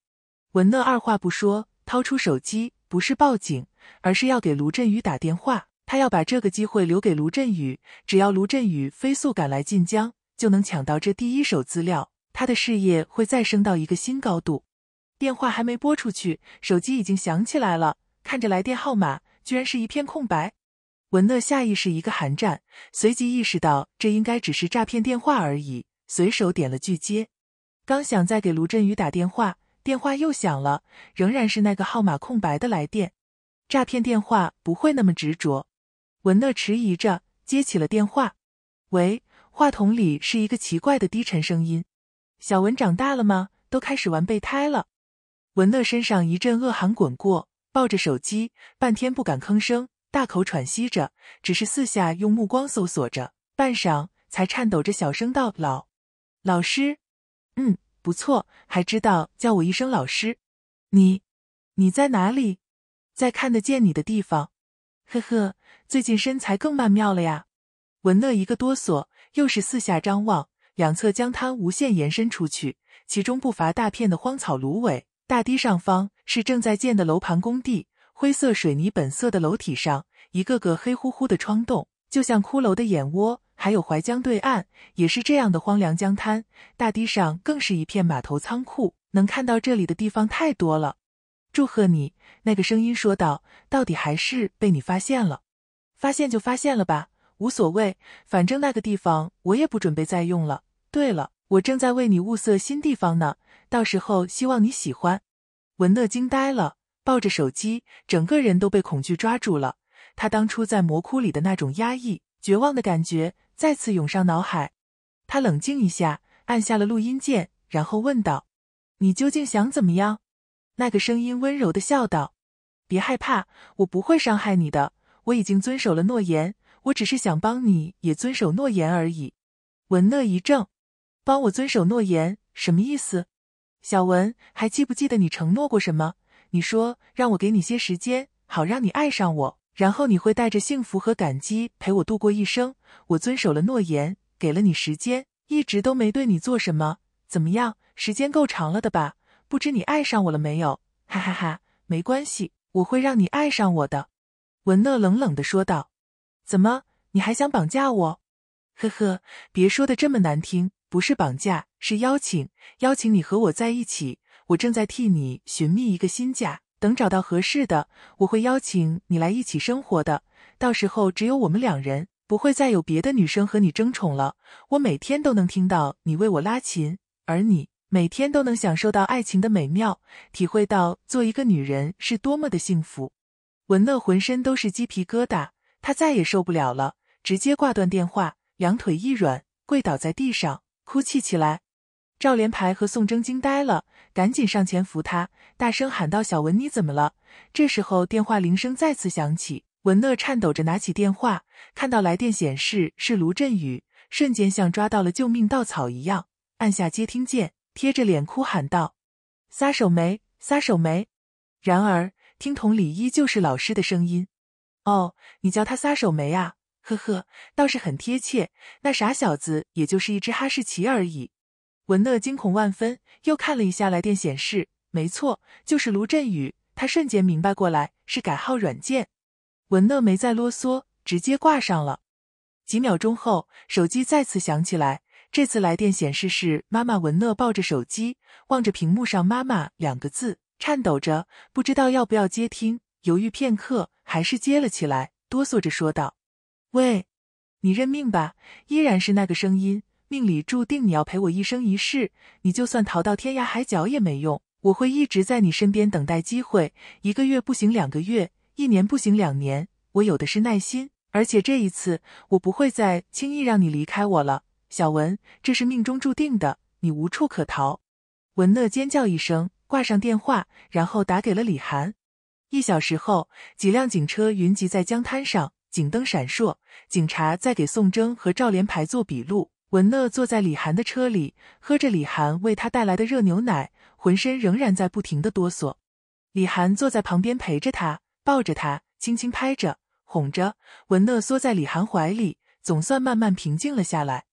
文乐二话不说，掏出手机，不是报警，而是要给卢振宇打电话。他要把这个机会留给卢振宇，只要卢振宇飞速赶来晋江，就能抢到这第一手资料，他的事业会再升到一个新高度。电话还没拨出去，手机已经响起来了。看着来电号码，居然是一片空白。文乐下意识一个寒战，随即意识到这应该只是诈骗电话而已，随手点了拒接。刚想再给卢振宇打电话。电话又响了，仍然是那个号码空白的来电，诈骗电话不会那么执着。文乐迟疑着接起了电话，喂，话筒里是一个奇怪的低沉声音：“小文长大了吗？都开始玩备胎了。”文乐身上一阵恶寒滚过，抱着手机半天不敢吭声，大口喘息着，只是四下用目光搜索着，半晌才颤抖着小声道：“老，老师，嗯。”不错，还知道叫我一声老师。你，你在哪里？在看得见你的地方。呵呵，最近身材更曼妙了呀。文乐一个哆嗦，又是四下张望。两侧江滩无限延伸出去，其中不乏大片的荒草芦苇。大堤上方是正在建的楼盘工地，灰色水泥本色的楼体上，一个个黑乎乎的窗洞，就像骷髅的眼窝。还有淮江对岸也是这样的荒凉江滩，大堤上更是一片码头仓库。能看到这里的地方太多了。祝贺你，那个声音说道：“到底还是被你发现了，发现就发现了吧，无所谓，反正那个地方我也不准备再用了。”对了，我正在为你物色新地方呢，到时候希望你喜欢。文乐惊呆了，抱着手机，整个人都被恐惧抓住了。他当初在魔窟里的那种压抑、绝望的感觉。再次涌上脑海，他冷静一下，按下了录音键，然后问道：“你究竟想怎么样？”那个声音温柔的笑道：“别害怕，我不会伤害你的。我已经遵守了诺言，我只是想帮你也遵守诺言而已。”文乐一怔：“帮我遵守诺言，什么意思？”小文还记不记得你承诺过什么？你说让我给你些时间，好让你爱上我。然后你会带着幸福和感激陪我度过一生。我遵守了诺言，给了你时间，一直都没对你做什么。怎么样？时间够长了的吧？不知你爱上我了没有？哈哈哈，没关系，我会让你爱上我的。”文乐冷冷的说道，“怎么？你还想绑架我？呵呵，别说的这么难听，不是绑架，是邀请，邀请你和我在一起。我正在替你寻觅一个新家。”等找到合适的，我会邀请你来一起生活的。到时候只有我们两人，不会再有别的女生和你争宠了。我每天都能听到你为我拉琴，而你每天都能享受到爱情的美妙，体会到做一个女人是多么的幸福。文乐浑身都是鸡皮疙瘩，他再也受不了了，直接挂断电话，两腿一软，跪倒在地上，哭泣起来。赵连排和宋征惊呆了，赶紧上前扶他，大声喊道：“小文，你怎么了？”这时候电话铃声再次响起，文乐颤抖着拿起电话，看到来电显示是卢振宇，瞬间像抓到了救命稻草一样，按下接听键，贴着脸哭喊道：“撒手没，撒手没！”然而听筒里依旧是老师的声音：“哦，你叫他撒手没啊？呵呵，倒是很贴切。那傻小子也就是一只哈士奇而已。”文乐惊恐万分，又看了一下来电显示，没错，就是卢振宇。他瞬间明白过来，是改号软件。文乐没再啰嗦，直接挂上了。几秒钟后，手机再次响起来，这次来电显示是妈妈。文乐抱着手机，望着屏幕上“妈妈”两个字，颤抖着，不知道要不要接听，犹豫片刻，还是接了起来，哆嗦着说道：“喂，你认命吧，依然是那个声音。”命里注定你要陪我一生一世，你就算逃到天涯海角也没用，我会一直在你身边等待机会。一个月不行，两个月，一年不行，两年，我有的是耐心。而且这一次，我不会再轻易让你离开我了，小文，这是命中注定的，你无处可逃。文乐尖叫一声，挂上电话，然后打给了李涵。一小时后，几辆警车云集在江滩上，警灯闪烁，警察在给宋征和赵莲排做笔录。文乐坐在李涵的车里，喝着李涵为他带来的热牛奶，浑身仍然在不停的哆嗦。李涵坐在旁边陪着他，抱着他，轻轻拍着，哄着。文乐缩在李涵怀里，总算慢慢平静了下来。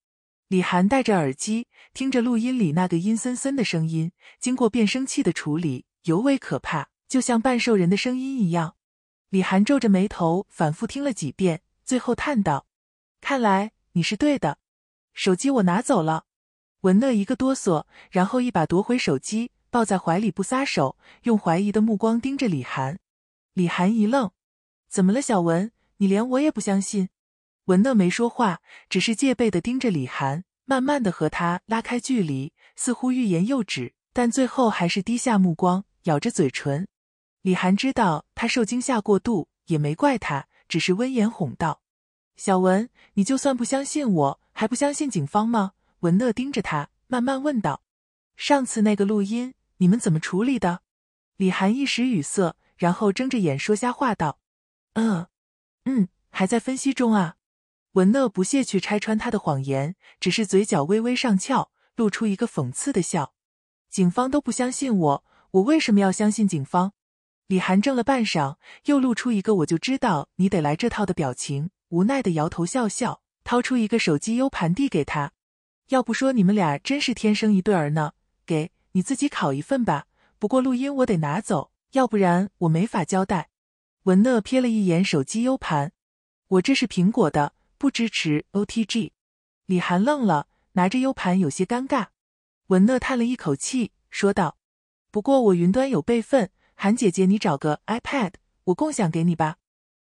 李涵戴着耳机，听着录音里那个阴森森的声音，经过变声器的处理，尤为可怕，就像半兽人的声音一样。李涵皱着眉头，反复听了几遍，最后叹道：“看来你是对的。”手机我拿走了，文乐一个哆嗦，然后一把夺回手机，抱在怀里不撒手，用怀疑的目光盯着李涵。李涵一愣，怎么了，小文？你连我也不相信？文乐没说话，只是戒备的盯着李涵，慢慢的和他拉开距离，似乎欲言又止，但最后还是低下目光，咬着嘴唇。李涵知道他受惊吓过度，也没怪他，只是温言哄道：“小文，你就算不相信我。”还不相信警方吗？文乐盯着他，慢慢问道：“上次那个录音，你们怎么处理的？”李涵一时语塞，然后睁着眼说瞎话道：“嗯，嗯，还在分析中啊。”文乐不屑去拆穿他的谎言，只是嘴角微微上翘，露出一个讽刺的笑。警方都不相信我，我为什么要相信警方？李涵怔了半晌，又露出一个“我就知道你得来这套”的表情，无奈的摇头笑笑。掏出一个手机 U 盘递给他，要不说你们俩真是天生一对儿呢。给你自己拷一份吧，不过录音我得拿走，要不然我没法交代。文乐瞥了一眼手机 U 盘，我这是苹果的，不支持 OTG。李涵愣了，拿着 U 盘有些尴尬。文乐叹了一口气，说道：“不过我云端有备份，韩姐姐你找个 iPad，我共享给你吧。”